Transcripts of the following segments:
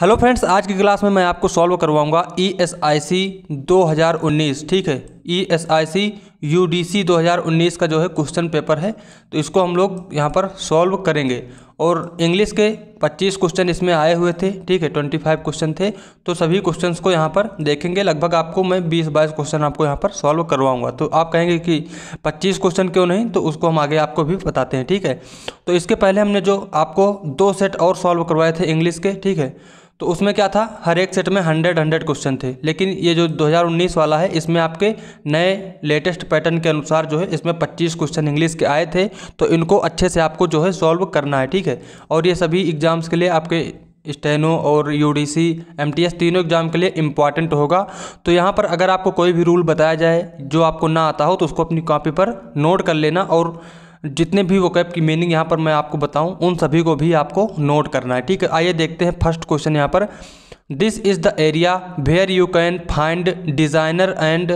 Hello friends आज की class में मैं आपको सॉल्व करवाऊंगा ई एस आई सी दो हज़ार उन्नीस ठीक है E S I C U D C दो हज़ार उन्नीस का जो है क्वेश्चन पेपर है तो इसको हम लोग यहाँ पर सॉल्व करेंगे और इंग्लिश के पच्चीस क्वेश्चन इसमें आए हुए थे ठीक है ट्वेंटी फाइव क्वेश्चन थे तो सभी क्वेश्चन को यहाँ पर देखेंगे लगभग आपको मैं बीस बाईस क्वेश्चन आपको यहाँ पर सॉल्व करवाऊंगा तो आप कहेंगे कि पच्चीस क्वेश्चन क्यों नहीं तो उसको हम आगे आपको भी बताते हैं ठीक है तो इसके पहले हमने जो आपको दो सेट और सॉल्व करवाए थे इंग्लिश के ठीक है तो उसमें क्या था हर एक सेट में हंड्रेड हंड्रेड क्वेश्चन थे लेकिन ये जो 2019 वाला है इसमें आपके नए लेटेस्ट पैटर्न के अनुसार जो है इसमें 25 क्वेश्चन इंग्लिश के आए थे तो इनको अच्छे से आपको जो है सॉल्व करना है ठीक है और ये सभी एग्ज़ाम्स के लिए आपके स्टेनो और U D C M T S तीनों एग्ज़ाम के लिए इम्पॉर्टेंट होगा तो यहाँ पर अगर आपको कोई भी रूल बताया जाए जो आपको ना आता हो तो उसको अपनी कॉपी पर नोट कर लेना और जितने भी वोकैब की मीनिंग यहाँ पर मैं आपको बताऊँ उन सभी को भी आपको नोट करना है ठीक है आइए देखते हैं फर्स्ट क्वेश्चन यहाँ पर this is the area where you can find designer and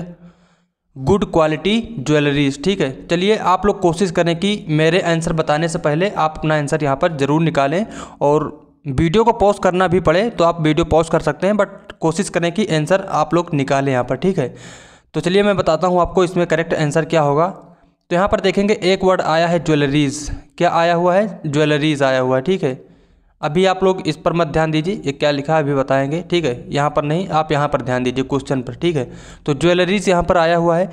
good quality jewelleries ठीक है चलिए आप लोग कोशिश करें कि मेरे आंसर बताने से पहले आप अपना आंसर यहाँ पर ज़रूर निकालें और वीडियो को पॉज करना भी पड़े तो आप वीडियो पॉज कर सकते हैं बट कोशिश करें कि आंसर आप लोग निकालें यहाँ पर ठीक है तो चलिए मैं बताता हूँ आपको इसमें करेक्ट आंसर क्या होगा तो यहाँ पर देखेंगे एक वर्ड आया है ज्वेलरीज़ क्या आया हुआ है ज्वेलरीज़ आया हुआ है ठीक है अभी आप लोग इस पर मत ध्यान दीजिए ये क्या लिखा है अभी बताएंगे ठीक है यहाँ पर नहीं आप यहाँ पर ध्यान दीजिए क्वेश्चन पर ठीक है तो ज्वेलरीज़ यहाँ पर आया हुआ है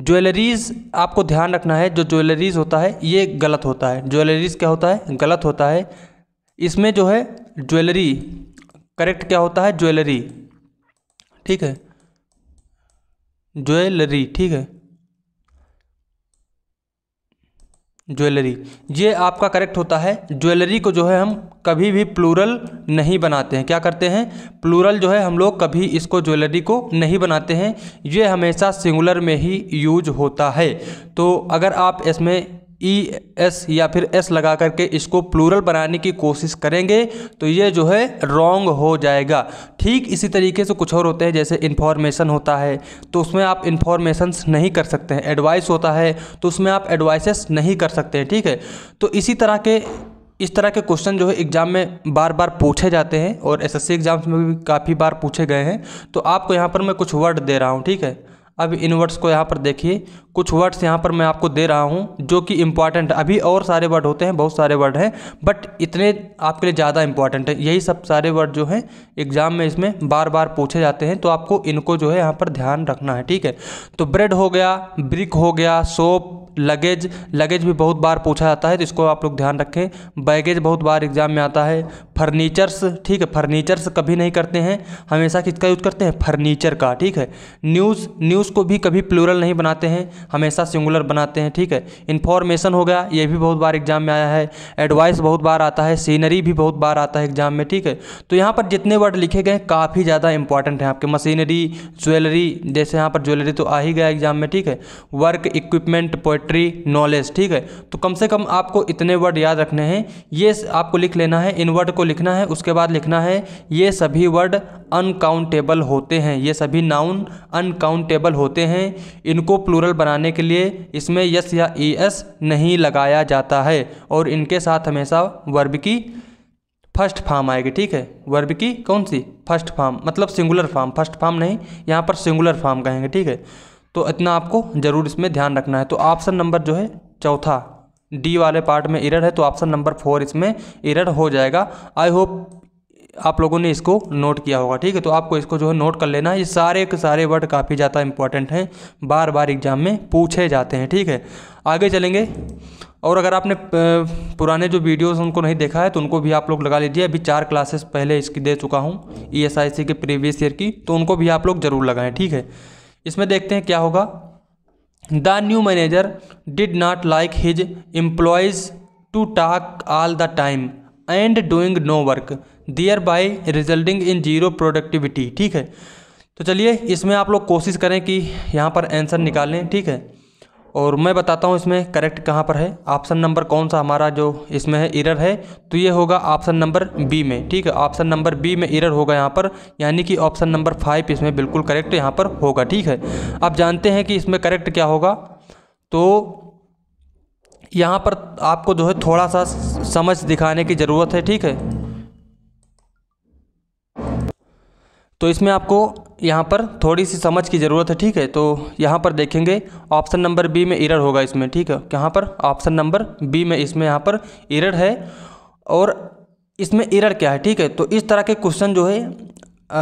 ज्वेलरीज़ आपको ध्यान रखना है जो ज्वेलरीज़ होता है ये गलत होता है ज्वेलरीज़ क्या होता है गलत होता है इसमें जो है ज्वेलरी करेक्ट क्या होता है ज्वेलरी ठीक है ज्वेलरी ठीक है ज्वेलरी ये आपका करेक्ट होता है ज्वेलरी को जो है हम कभी भी प्लूरल नहीं बनाते हैं क्या करते हैं प्लूरल जो है हम लोग कभी इसको ज्वेलरी को नहीं बनाते हैं ये हमेशा सिंगुलर में ही यूज होता है तो अगर आप इसमें ई e एस या फिर एस लगा करके इसको प्लूरल बनाने की कोशिश करेंगे तो ये जो है रॉन्ग हो जाएगा ठीक इसी तरीके से कुछ और होते हैं जैसे इन्फॉर्मेशन होता है तो उसमें आप इन्फॉर्मेशंस नहीं कर सकते हैं एडवाइस होता है तो उसमें आप एडवाइसेस नहीं कर सकते हैं ठीक है तो इसी तरह के इस तरह के क्वेश्चन जो है एग्ज़ाम में बार बार पूछे जाते हैं और एस एग्ज़ाम्स में भी काफ़ी बार पूछे गए हैं तो आपको यहाँ पर मैं कुछ वर्ड दे रहा हूँ ठीक है अब इन वर्ड्स को यहाँ पर देखिए कुछ वर्ड्स यहाँ पर मैं आपको दे रहा हूँ जो कि इंपॉर्टेंट अभी और सारे वर्ड होते हैं बहुत सारे वर्ड हैं बट इतने आपके लिए ज़्यादा इंपॉर्टेंट है यही सब सारे वर्ड जो हैं एग्ज़ाम में इसमें बार बार पूछे जाते हैं तो आपको इनको जो है यहाँ पर ध्यान रखना है ठीक है तो ब्रेड हो गया ब्रिक हो गया सोप लगेज लगेज भी बहुत बार पूछा जाता है तो इसको आप लोग ध्यान रखें बैगेज बहुत बार एग्जाम में आता है फर्नीचर्स ठीक है फर्नीचर्स कभी नहीं करते हैं हमेशा किसका यूज़ करते हैं फर्नीचर का ठीक है न्यूज़ न्यूज़ को भी कभी प्लूरल नहीं बनाते हैं हमेशा सिंगुलर बनाते हैं ठीक है इन्फॉर्मेशन हो गया ये भी बहुत बार एग्जाम में आया है एडवाइस बहुत बार आता है सीनरी भी बहुत बार आता है एग्जाम में ठीक है तो यहाँ पर जितने वर्ड लिखे गए काफ़ी ज़्यादा इंपॉर्टेंट हैं आपके मशीनरी ज्वेलरी जैसे यहाँ पर ज्वेलरी तो आ ही गया एग्जाम में ठीक है वर्क इक्विपमेंट पोइट्री नॉलेज ठीक है तो कम से कम आपको इतने वर्ड याद रखने हैं ये आपको लिख लेना है इन वर्ड को लिखना है उसके बाद लिखना है ये सभी वर्ड अनकाउंटेबल होते हैं ये सभी नाउन अनकाउंटेबल प्लूरल होते हैं इनको प्लूरल बनाने के लिए इसमें यस या ई एस नहीं लगाया जाता है और इनके साथ हमेशा वर्ब की फर्स्ट फार्म आएगी ठीक है वर्ब की कौन सी फर्स्ट फार्म मतलब सिंगुलर फार्म फर्स्ट फार्म नहीं यहाँ पर सिंगुलर फार्म कहेंगे ठीक है तो इतना आपको ज़रूर इसमें ध्यान रखना है तो ऑप्शन नंबर जो है चौथा डी वाले पार्ट में इरर है तो ऑप्शन नंबर फोर इसमें इरर हो जाएगा आई होप आप लोगों ने इसको नोट किया होगा ठीक है तो आपको इसको जो है नोट कर लेना ये सारे के सारे वर्ड काफ़ी ज़्यादा इंपॉर्टेंट हैं बार बार एग्जाम में पूछे जाते हैं ठीक है आगे चलेंगे और अगर आपने पुराने जो वीडियोस उनको नहीं देखा है तो उनको भी आप लोग लगा लीजिए अभी चार क्लासेस पहले इसकी दे चुका हूँ सी e के प्रीवियस ईयर की तो उनको भी आप लोग ज़रूर लगाएं ठीक है इसमें देखते हैं क्या होगा the new manager did not like his employees to talk all the time and doing no work thereby resulting in zero productivity ठीक है तो चलिए इसमें आप लोग कोशिश करें कि यहाँ पर आंसर निकालें ठीक है और मैं बताता हूँ इसमें करेक्ट कहाँ पर है ऑप्शन नंबर कौन सा हमारा जो इसमें है इरर है तो ये होगा ऑप्शन नंबर बी में ठीक है ऑप्शन नंबर बी में इरर होगा यहाँ पर यानी कि ऑप्शन नंबर फाइव इसमें बिल्कुल करेक्ट यहाँ पर होगा ठीक है आप जानते हैं कि इसमें करेक्ट क्या होगा तो यहाँ पर आपको जो है थोड़ा सा समझ दिखाने की ज़रूरत है ठीक है तो इसमें आपको यहाँ पर थोड़ी सी समझ की ज़रूरत है ठीक है तो यहाँ पर देखेंगे ऑप्शन नंबर बी में इरर होगा इसमें ठीक है यहाँ पर ऑप्शन नंबर बी में इसमें यहाँ पर इरर है और इसमें इरर क्या है ठीक है तो इस तरह के क्वेश्चन जो है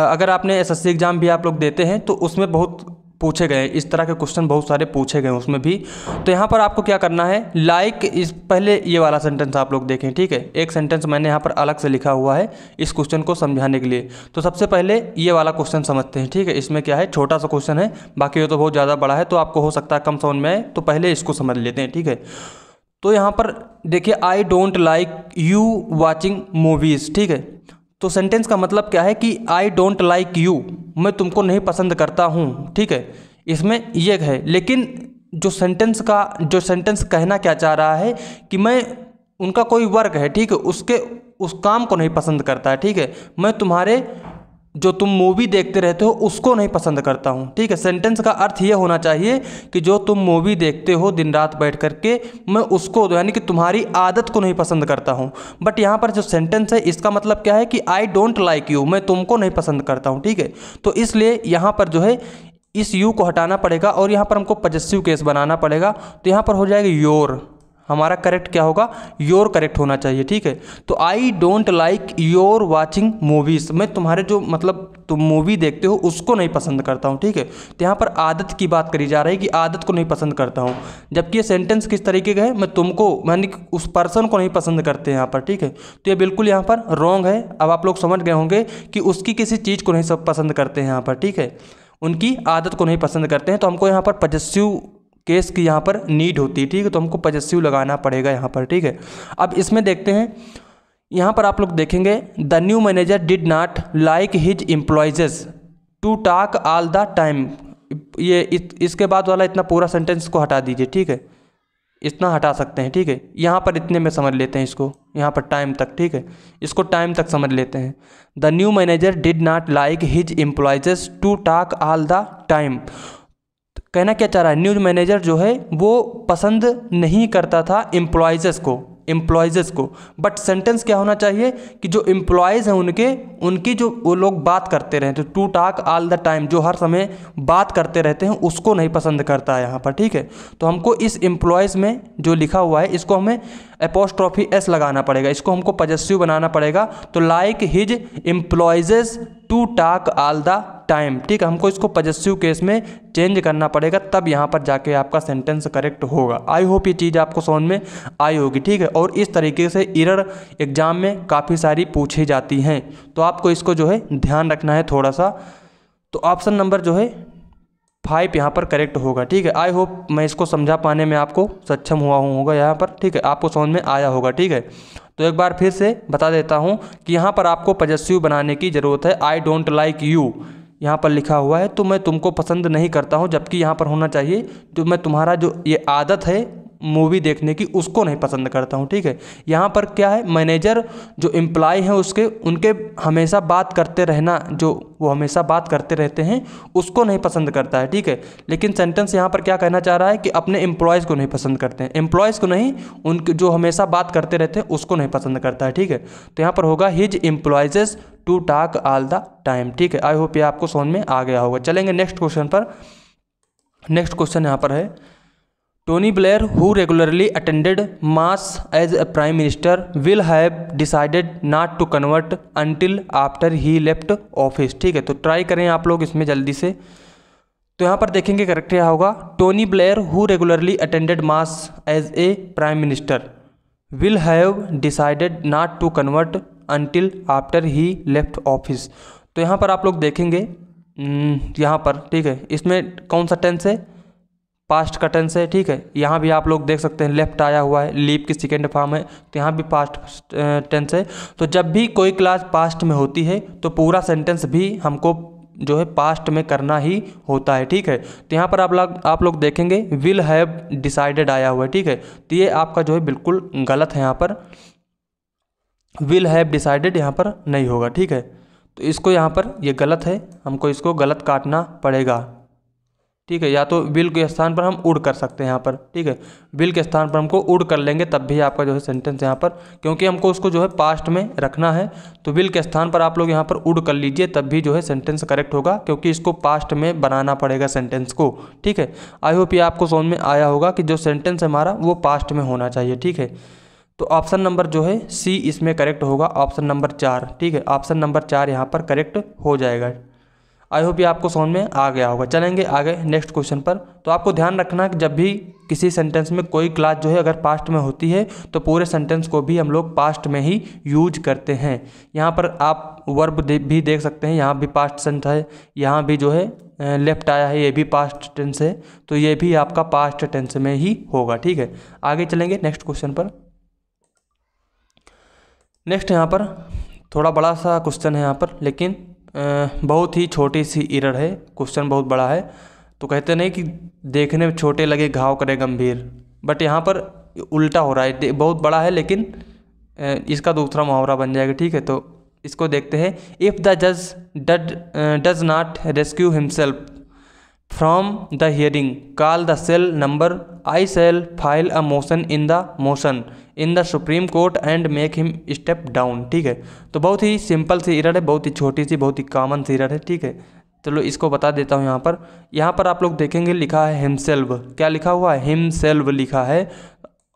अगर आपने एसएससी एग्ज़ाम भी आप लोग देते हैं तो उसमें बहुत पूछे गए इस तरह के क्वेश्चन बहुत सारे पूछे गए उसमें भी तो यहाँ पर आपको क्या करना है लाइक like इस पहले ये वाला सेंटेंस आप लोग देखें ठीक है एक सेंटेंस मैंने यहाँ पर अलग से लिखा हुआ है इस क्वेश्चन को समझाने के लिए तो सबसे पहले ये वाला क्वेश्चन समझते हैं ठीक है इसमें क्या है छोटा सा क्वेश्चन है बाकी ये तो बहुत ज़्यादा बड़ा है तो आपको हो सकता है कम समझ में आए तो पहले इसको समझ लेते हैं ठीक है तो यहाँ पर देखिए I don't like you watching movies ठीक है तो सेंटेंस का मतलब क्या है कि आई डोंट लाइक यू मैं तुमको नहीं पसंद करता हूँ ठीक है इसमें ये है लेकिन जो सेंटेंस का जो सेंटेंस कहना क्या चाह रहा है कि मैं उनका कोई वर्क है ठीक है उसके उस काम को नहीं पसंद करता है ठीक है मैं तुम्हारे जो तुम मूवी देखते रहते हो उसको नहीं पसंद करता हूँ ठीक है सेंटेंस का अर्थ ये होना चाहिए कि जो तुम मूवी देखते हो दिन रात बैठ करके मैं उसको तो यानी कि तुम्हारी आदत को नहीं पसंद करता हूँ बट यहाँ पर जो सेंटेंस है इसका मतलब क्या है कि आई डोंट लाइक यू मैं तुमको नहीं पसंद करता हूँ ठीक है तो इसलिए यहाँ पर जो है इस यू को हटाना पड़ेगा और यहाँ पर हमको पजस्सिव केस बनाना पड़ेगा तो यहाँ पर हो जाएगा योर हमारा करेक्ट क्या होगा योर करेक्ट होना चाहिए ठीक है तो I don't like your watching movies मैं तुम्हारे जो मतलब तुम मूवी देखते हो उसको नहीं पसंद करता हूँ ठीक है तो यहाँ पर आदत की बात करी जा रही है कि आदत को नहीं पसंद करता हूँ जबकि ये सेंटेंस किस तरीके का है मैं तुमको मैंने उस पर्सन को नहीं पसंद करते यहाँ पर ठीक है तो ये बिल्कुल यहाँ पर रॉन्ग है अब आप लोग समझ गए होंगे कि उसकी किसी चीज़ को नहीं सब पसंद करते हैं यहाँ पर ठीक है उनकी आदत को नहीं पसंद करते हैं तो हमको यहाँ पर पजस्व केस की यहाँ पर नीड होती है ठीक है तो हमको पजस्व लगाना पड़ेगा यहाँ पर ठीक है अब इसमें देखते हैं यहाँ पर आप लोग देखेंगे the new manager did not like his employees to talk all the time ये इत, इसके बाद वाला इतना पूरा सेंटेंस को हटा दीजिए ठीक है इतना हटा सकते हैं ठीक है यहाँ पर इतने में समझ लेते हैं इसको यहाँ पर टाइम तक ठीक है इसको टाइम तक समझ लेते हैं the new manager did not like his employees to talk all the time कहना क्या चाह रहा है न्यूज़ मैनेजर जो है वो पसंद नहीं करता था एम्प्लॉयज़ को एम्प्लॉयज़ को बट सेंटेंस क्या होना चाहिए कि जो एम्प्लॉयज़ हैं उनके उनकी जो वो लोग बात करते रहें तो to talk all the time जो हर समय बात करते रहते हैं उसको नहीं पसंद करता है यहाँ पर ठीक है तो हमको इस एम्प्लॉयज़ में जो लिखा हुआ है इसको हमें एपोस्ट्रॉफी एस लगाना पड़ेगा इसको हमको पजस्व बनाना पड़ेगा तो like his employees to talk all the time ठीक है हमको इसको पजस्व केस में चेंज करना पड़ेगा तब यहाँ पर जाके आपका सेंटेंस करेक्ट होगा आई होप ये चीज़ आपको समझ में आई होगी ठीक है और इस तरीके से इरर एग्ज़ाम में काफ़ी सारी पूछी जाती हैं तो आपको इसको जो है ध्यान रखना है थोड़ा सा तो ऑप्शन नंबर जो है फाइव यहाँ पर करेक्ट होगा ठीक है आई होप मैं इसको समझा पाने में आपको सक्षम हुआ हूँ होगा यहाँ पर ठीक है आपको समझ में आया होगा ठीक है तो एक बार फिर से बता देता हूँ कि यहाँ पर आपको पजस्व बनाने की ज़रूरत है आई डोंट लाइक यू यहाँ पर लिखा हुआ है तो मैं तुमको पसंद नहीं करता हूँ जबकि यहाँ पर होना चाहिए जो तो मैं तुम्हारा जो ये आदत है मूवी देखने की उसको नहीं पसंद करता हूँ ठीक है यहाँ पर क्या है मैनेजर जो एम्प्लॉय हैं उसके उनके हमेशा बात करते रहना जो वो हमेशा बात करते रहते हैं उसको नहीं पसंद करता है ठीक है लेकिन सेंटेंस यहाँ पर क्या कहना चाह रहा है कि अपने एम्प्लॉयज़ को नहीं पसंद करते हैं एम्प्लॉयज़ को नहीं उनके जो हमेशा बात करते रहते हैं उसको नहीं पसंद करता है ठीक है तो यहाँ पर होगा his employees to talk all the time ठीक है आई होप ये आपको सोन में आ गया होगा चलेंगे नेक्स्ट क्वेश्चन पर नेक्स्ट क्वेश्चन यहाँ पर है Tony Blair who regularly attended mass as a prime minister will have decided not to convert until after he left office ठीक है तो ट्राई करें आप लोग इसमें जल्दी से तो यहाँ पर देखेंगे करेक्ट क्या होगा Tony Blair who regularly attended mass as a prime minister will have decided not to convert until after he left office तो यहाँ पर आप लोग देखेंगे hmm, यहाँ पर ठीक है इसमें कौन सा टेंस है पास्ट का टेंस है ठीक है यहाँ भी आप लोग देख सकते हैं लेफ्ट आया हुआ है लीप की सेकेंड फॉर्म है तो यहाँ भी पास्ट टेंस है तो जब भी कोई क्लास पास्ट में होती है तो पूरा सेंटेंस भी हमको जो है पास्ट में करना ही होता है ठीक है तो यहाँ पर आप लोग आप लोग देखेंगे विल हैव डिसाइडेड आया हुआ है ठीक है तो ये आपका जो है बिल्कुल गलत है यहाँ पर विल हैव डिसाइडेड यहाँ पर नहीं होगा ठीक है तो इसको यहाँ पर ये गलत है हमको इसको गलत काटना पड़ेगा ठीक है या तो विल के स्थान पर हम उड़ कर सकते हैं यहाँ पर ठीक है विल के स्थान पर हमको उड़ कर लेंगे तब भी आपका जो है सेंटेंस यहाँ पर क्योंकि हमको उसको जो है पास्ट में रखना है तो विल के स्थान पर आप लोग यहाँ पर उड़ कर लीजिए तब भी जो है सेंटेंस करेक्ट होगा क्योंकि इसको पास्ट में बनाना पड़ेगा सेंटेंस को ठीक है आई होप ये आपको समझ में आया होगा कि जो सेंटेंस हमारा वो पास्ट में होना चाहिए ठीक है तो ऑप्शन नंबर जो है सी इसमें करेक्ट होगा ऑप्शन नंबर चार ठीक है ऑप्शन नंबर चार यहाँ पर करेक्ट हो जाएगा आई होप ये आपको समझ में आ गया होगा चलेंगे आगे नेक्स्ट क्वेश्चन पर तो आपको ध्यान रखना कि जब भी किसी सेंटेंस में कोई क्लास जो है अगर पास्ट में होती है तो पूरे सेंटेंस को भी हम लोग पास्ट में ही यूज करते हैं यहाँ पर आप वर्ब दे, भी देख सकते हैं यहाँ भी पास्ट सेंस है यहाँ भी जो है लेफ्ट आया है ये भी पास्ट टेंस है तो ये भी आपका पास्ट टेंस में ही होगा ठीक है आगे चलेंगे नेक्स्ट क्वेश्चन पर नेक्स्ट यहाँ पर थोड़ा बड़ा सा क्वेश्चन है यहाँ पर लेकिन बहुत ही छोटी सी इरर है क्वेश्चन बहुत बड़ा है तो कहते नहीं कि देखने में छोटे लगे घाव करे गंभीर बट यहाँ पर उल्टा हो रहा है बहुत बड़ा है लेकिन इसका दूसरा मुहावरा बन जाएगा ठीक है तो इसको देखते हैं इफ़ द जज does not rescue himself from the hearing call the cell number I sell file a motion in the motion in the supreme court and make him step down ठीक है तो बहुत ही सिंपल सी error है बहुत ही छोटी सी बहुत ही common सी error है ठीक है चलो इसको बता देता हूँ यहाँ पर यहाँ पर आप लोग देखेंगे लिखा है हिमसेल्व क्या लिखा हुआ है हिमसेल्व लिखा है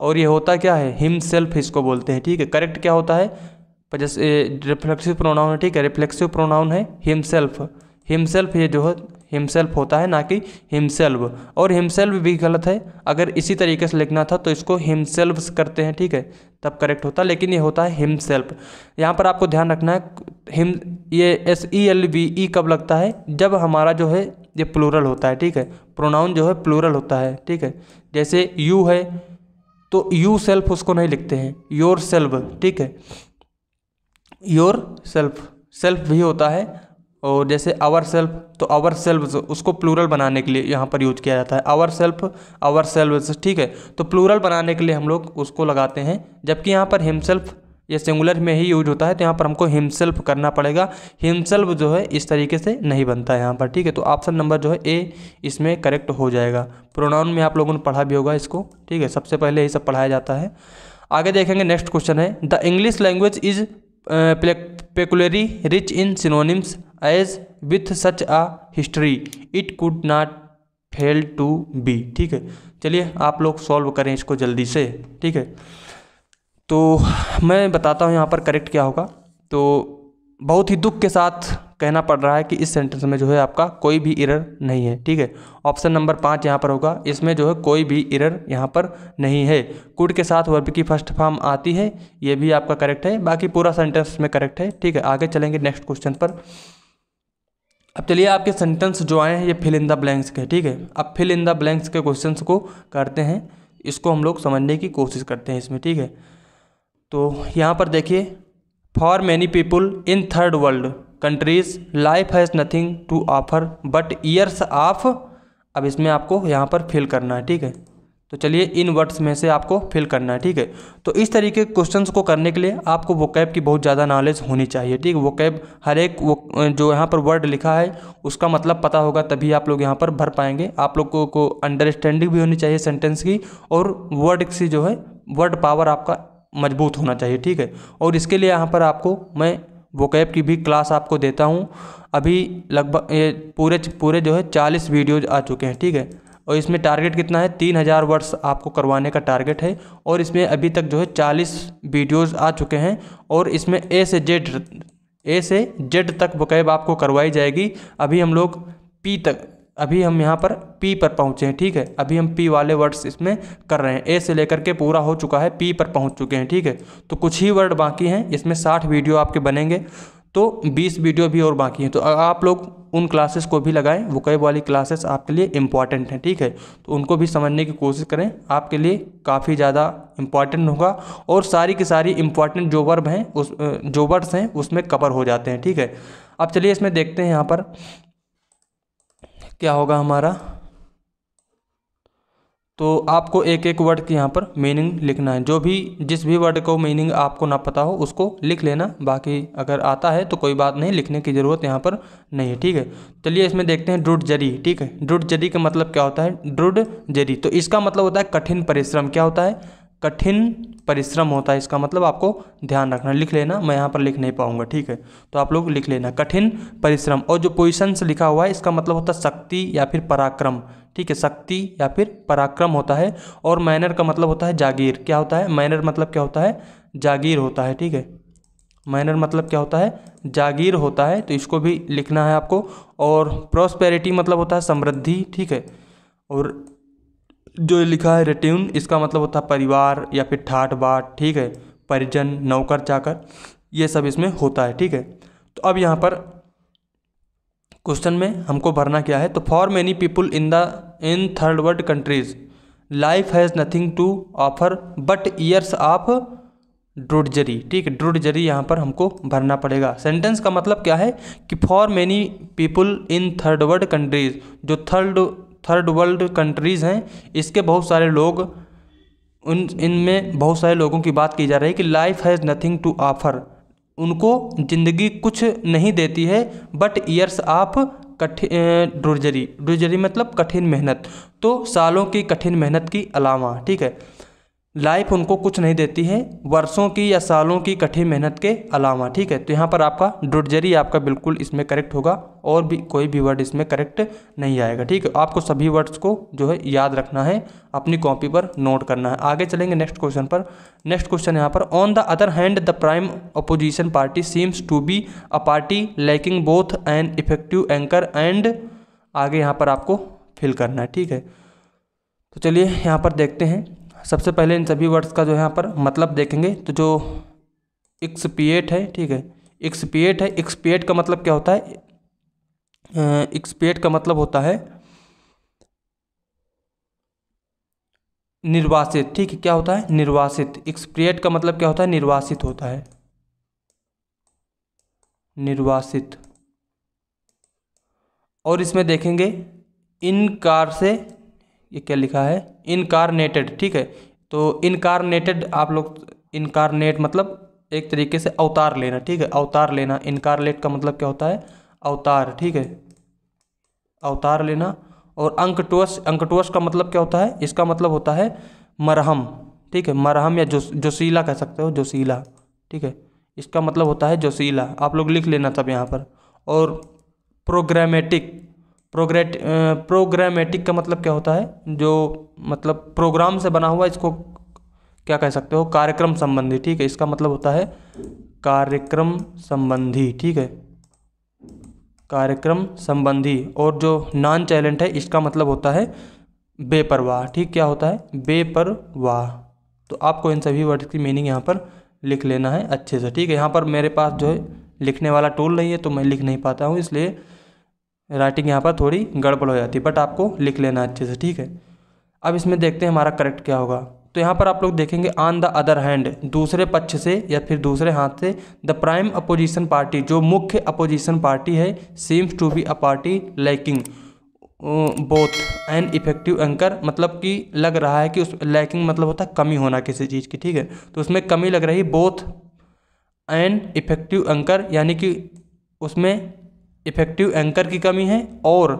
और ये होता क्या है हिमसेल्फ इसको बोलते हैं ठीक है करेक्ट क्या होता है जैसे रिफ्लेक्सिव प्रोनाउन है ठीक है रिफ्लेक्सिव प्रोनाउन है हिमसेल्फ हिमसेल्फ ये जो है हिमसेल्फ होता है ना कि हिमसेल्व और हिमसेल्व भी गलत है अगर इसी तरीके से लिखना था तो इसको हिमसेल्व करते हैं ठीक है तब करेक्ट होता लेकिन ये होता है हिमसेल्फ यहाँ पर आपको ध्यान रखना है हिम ये S E L V E कब लगता है जब हमारा जो है ये प्लूरल होता है ठीक है प्रोनाउन जो है प्लूरल होता है ठीक है जैसे यू है तो यू सेल्फ उसको नहीं लिखते हैं योर सेल्फ ठीक है योर सेल्फ सेल्फ भी होता है और जैसे आवर सेल्फ तो आवर सेल्व उसको प्लूरल बनाने के लिए यहाँ पर यूज किया जाता है आवर सेल्फ आवर सेल्व ठीक है तो प्लूरल बनाने के लिए हम लोग उसको लगाते हैं जबकि यहाँ पर हिमसेल्फ ये सिंगुलर में ही यूज होता है तो यहाँ पर हमको हिमसेल्फ करना पड़ेगा हिमसेल्फ जो है इस तरीके से नहीं बनता है यहाँ पर ठीक है तो ऑप्शन नंबर जो है ए इसमें करेक्ट हो जाएगा प्रोनाउन में आप लोगों ने पढ़ा भी होगा इसको ठीक है सबसे पहले ये सब पढ़ाया जाता है आगे देखेंगे नेक्स्ट क्वेश्चन है the English language is peculiarly rich in synonyms as with such a history it could not fail to be ठीक है चलिए आप लोग सॉल्व करें इसको जल्दी से ठीक है तो मैं बताता हूँ यहाँ पर करेक्ट क्या होगा तो बहुत ही दुख के साथ कहना पड़ रहा है कि इस सेंटेंस में जो है आपका कोई भी इरर नहीं है ठीक है ऑप्शन नंबर पाँच यहाँ पर होगा इसमें जो है कोई भी इरर यहाँ पर नहीं है कुड के साथ वर्ब की फर्स्ट फॉर्म आती है ये भी आपका करेक्ट है बाकी पूरा सेंटेंस में करेक्ट है ठीक है आगे चलेंगे नेक्स्ट क्वेश्चन पर अब चलिए आपके सेंटेंस जो आए हैं ये फिल इन द ब्लैंक्स के ठीक है अब फिल इन द ब्लैंक्स के क्वेश्चंस को करते हैं इसको हम लोग समझने की कोशिश करते हैं इसमें ठीक है तो यहाँ पर देखिए for many people in third world countries life has nothing to offer but years of अब इसमें आपको यहाँ पर फिल करना है ठीक है तो चलिए इन वर्ड्स में से आपको फिल करना है ठीक है तो इस तरीके के क्वेश्चन को करने के लिए आपको वो कैब की बहुत ज़्यादा नॉलेज होनी चाहिए ठीक है वो कैब हर एक वो जो यहाँ पर वर्ड लिखा है उसका मतलब पता होगा तभी आप लोग यहाँ पर भर पाएंगे आप लोग को, को अंडरस्टैंडिंग भी होनी चाहिए सेंटेंस की और वर्ड से जो है वर्ड पावर आपका मजबूत होना चाहिए ठीक है और इसके लिए यहाँ पर आपको मैं वो कैब की भी क्लास आपको देता हूँ अभी लगभग ये पूरे पूरे जो है चालीस वीडियोज आ चुके हैं ठीक है और इसमें टारगेट कितना है तीन हज़ार वर्ड्स आपको करवाने का टारगेट है और इसमें अभी तक जो है चालीस वीडियोज़ आ चुके हैं और इसमें ए से जेड ए से जेड तक बकैब आपको करवाई जाएगी अभी हम लोग पी तक अभी हम यहाँ पर पी पर पहुँचे हैं ठीक है अभी हम पी वाले वर्ड्स इसमें कर रहे हैं ए से लेकर के पूरा हो चुका है पी पर पहुँच चुके हैं ठीक है तो कुछ ही वर्ड बाकी हैं इसमें साठ वीडियो आपके बनेंगे तो बीस वीडियो भी और बाकी हैं तो आप लोग उन क्लासेस को भी लगाएं वो कई वाली क्लासेस आपके लिए इम्पॉर्टेंट हैं ठीक है तो उनको भी समझने की कोशिश करें आपके लिए काफ़ी ज़्यादा इम्पॉर्टेंट होगा और सारी की सारी इम्पॉर्टेंट जो वर्ब हैं उस जो वर्ड्स हैं उसमें कवर हो जाते हैं ठीक है अब चलिए इसमें देखते हैं यहाँ पर क्या होगा हमारा तो आपको एक एक वर्ड की यहाँ पर मीनिंग लिखना है जो भी जिस भी वर्ड को मीनिंग आपको ना पता हो उसको लिख लेना बाकी अगर आता है तो कोई बात नहीं लिखने की ज़रूरत यहाँ पर नहीं है ठीक है चलिए इसमें देखते हैं ड्रुड जरी ठीक है ड्रुड जरी का मतलब क्या होता है ड्रुड जरी तो इसका मतलब होता है कठिन परिश्रम क्या होता है कठिन परिश्रम होता है इसका मतलब आपको ध्यान रखना लिख लेना मैं यहाँ पर लिख नहीं पाऊँगा ठीक है तो आप लोग लिख लेना कठिन परिश्रम और जो पोजिशन लिखा हुआ है इसका मतलब होता है शक्ति या फिर पराक्रम ठीक है शक्ति या फिर पराक्रम होता है और मैनर का मतलब होता है जागीर क्या होता है मैनर मतलब क्या होता है जागीर होता है ठीक है मैनर मतलब क्या होता है जागीर होता है तो इसको भी लिखना है आपको और प्रोस्पेरिटी मतलब होता है समृद्धि ठीक है और जो लिखा है रेट्यून इसका मतलब होता है परिवार या फिर ठाठ बाट ठीक है परिजन नौकर चाकर ये सब इसमें होता है ठीक है तो अब यहाँ पर क्वेश्चन में हमको भरना क्या है तो for many people in the in third world countries life has nothing to offer but years of drudgery ठीक है ड्रुडजरी यहाँ पर हमको भरना पड़ेगा सेंटेंस का मतलब क्या है कि for many people in third world countries जो थर्ड थर्ड वर्ल्ड कंट्रीज़ हैं इसके बहुत सारे लोग उन इनमें बहुत सारे लोगों की बात की जा रही है कि life has nothing to offer उनको ज़िंदगी कुछ नहीं देती है बट ईयर्स ऑफ कठिन ड्रुजरी ड्रुजरी मतलब कठिन मेहनत तो सालों की कठिन मेहनत की अलावा ठीक है लाइफ उनको कुछ नहीं देती है वर्षों की या सालों की कठिन मेहनत के अलावा ठीक है तो यहाँ पर आपका डुडजरी आपका बिल्कुल इसमें करेक्ट होगा और भी कोई भी वर्ड इसमें करेक्ट नहीं आएगा ठीक है आपको सभी वर्ड्स को जो है याद रखना है अपनी कॉपी पर नोट करना है आगे चलेंगे नेक्स्ट क्वेश्चन पर नेक्स्ट क्वेश्चन यहाँ पर on the other hand the prime opposition party seems to be a party lacking both an effective anchor and आगे यहाँ पर आपको फिल करना है ठीक है तो चलिए यहाँ पर देखते हैं सबसे पहले इन सभी वर्ड्स का जो है यहाँ पर मतलब देखेंगे तो जो एक्सपिएट है ठीक है एक्सपिएट है एक्सपिएट का मतलब क्या होता है एक्सपिएट का मतलब होता है निर्वासित ठीक है क्या होता है निर्वासित एक्सप्रिएट का मतलब क्या होता है निर्वासित होता है निर्वासित और इसमें देखेंगे इन कार से ये क्या लिखा है इनकारनेटेड ठीक है तो इनकारनेटेड आप लोग इनकारनेट मतलब एक तरीके से अवतार लेना ठीक है अवतार लेना इनकारनेट का मतलब क्या होता है अवतार ठीक है अवतार लेना और अंकटोस अंकटोस का मतलब क्या होता है इसका मतलब होता है मरहम ठीक है मरहम या जो जोशीला कह सकते हो जोशीला ठीक है इसका मतलब होता है जोशीला आप लोग लिख लेना तब यहाँ पर और प्रोग्रामेटिक प्रोग्रेट प्रोग्रामेटिक का मतलब क्या होता है जो मतलब प्रोग्राम से बना हुआ इसको क्या कह सकते हो कार्यक्रम संबंधी ठीक है इसका मतलब होता है कार्यक्रम संबंधी ठीक है कार्यक्रम संबंधी और जो नॉन चैलेंट है इसका मतलब होता है बेपरवाह ठीक क्या होता है बेपरवाह तो आपको इन सभी वर्ड की मीनिंग यहाँ पर लिख लेना है अच्छे से ठीक है यहाँ पर मेरे पास जो है लिखने वाला टूल नहीं है तो मैं लिख नहीं पाता हूँ इसलिए राइटिंग यहाँ पर थोड़ी गड़बड़ हो जाती है बट आपको लिख लेना अच्छे से ठीक है अब इसमें देखते हैं हमारा करेक्ट क्या होगा तो यहाँ पर आप लोग देखेंगे ऑन द अदर हैंड दूसरे पक्ष से या फिर दूसरे हाथ से द प्राइम अपोजिशन पार्टी जो मुख्य अपोजिशन पार्टी है seems to be a party lacking both an effective anchor मतलब कि लग रहा है कि उस लैकिंग मतलब होता है कमी होना किसी चीज़ की ठीक है तो उसमें कमी लग रही बोथ एन इफेक्टिव एंकर यानी कि उसमें इफेक्टिव एंकर की कमी है और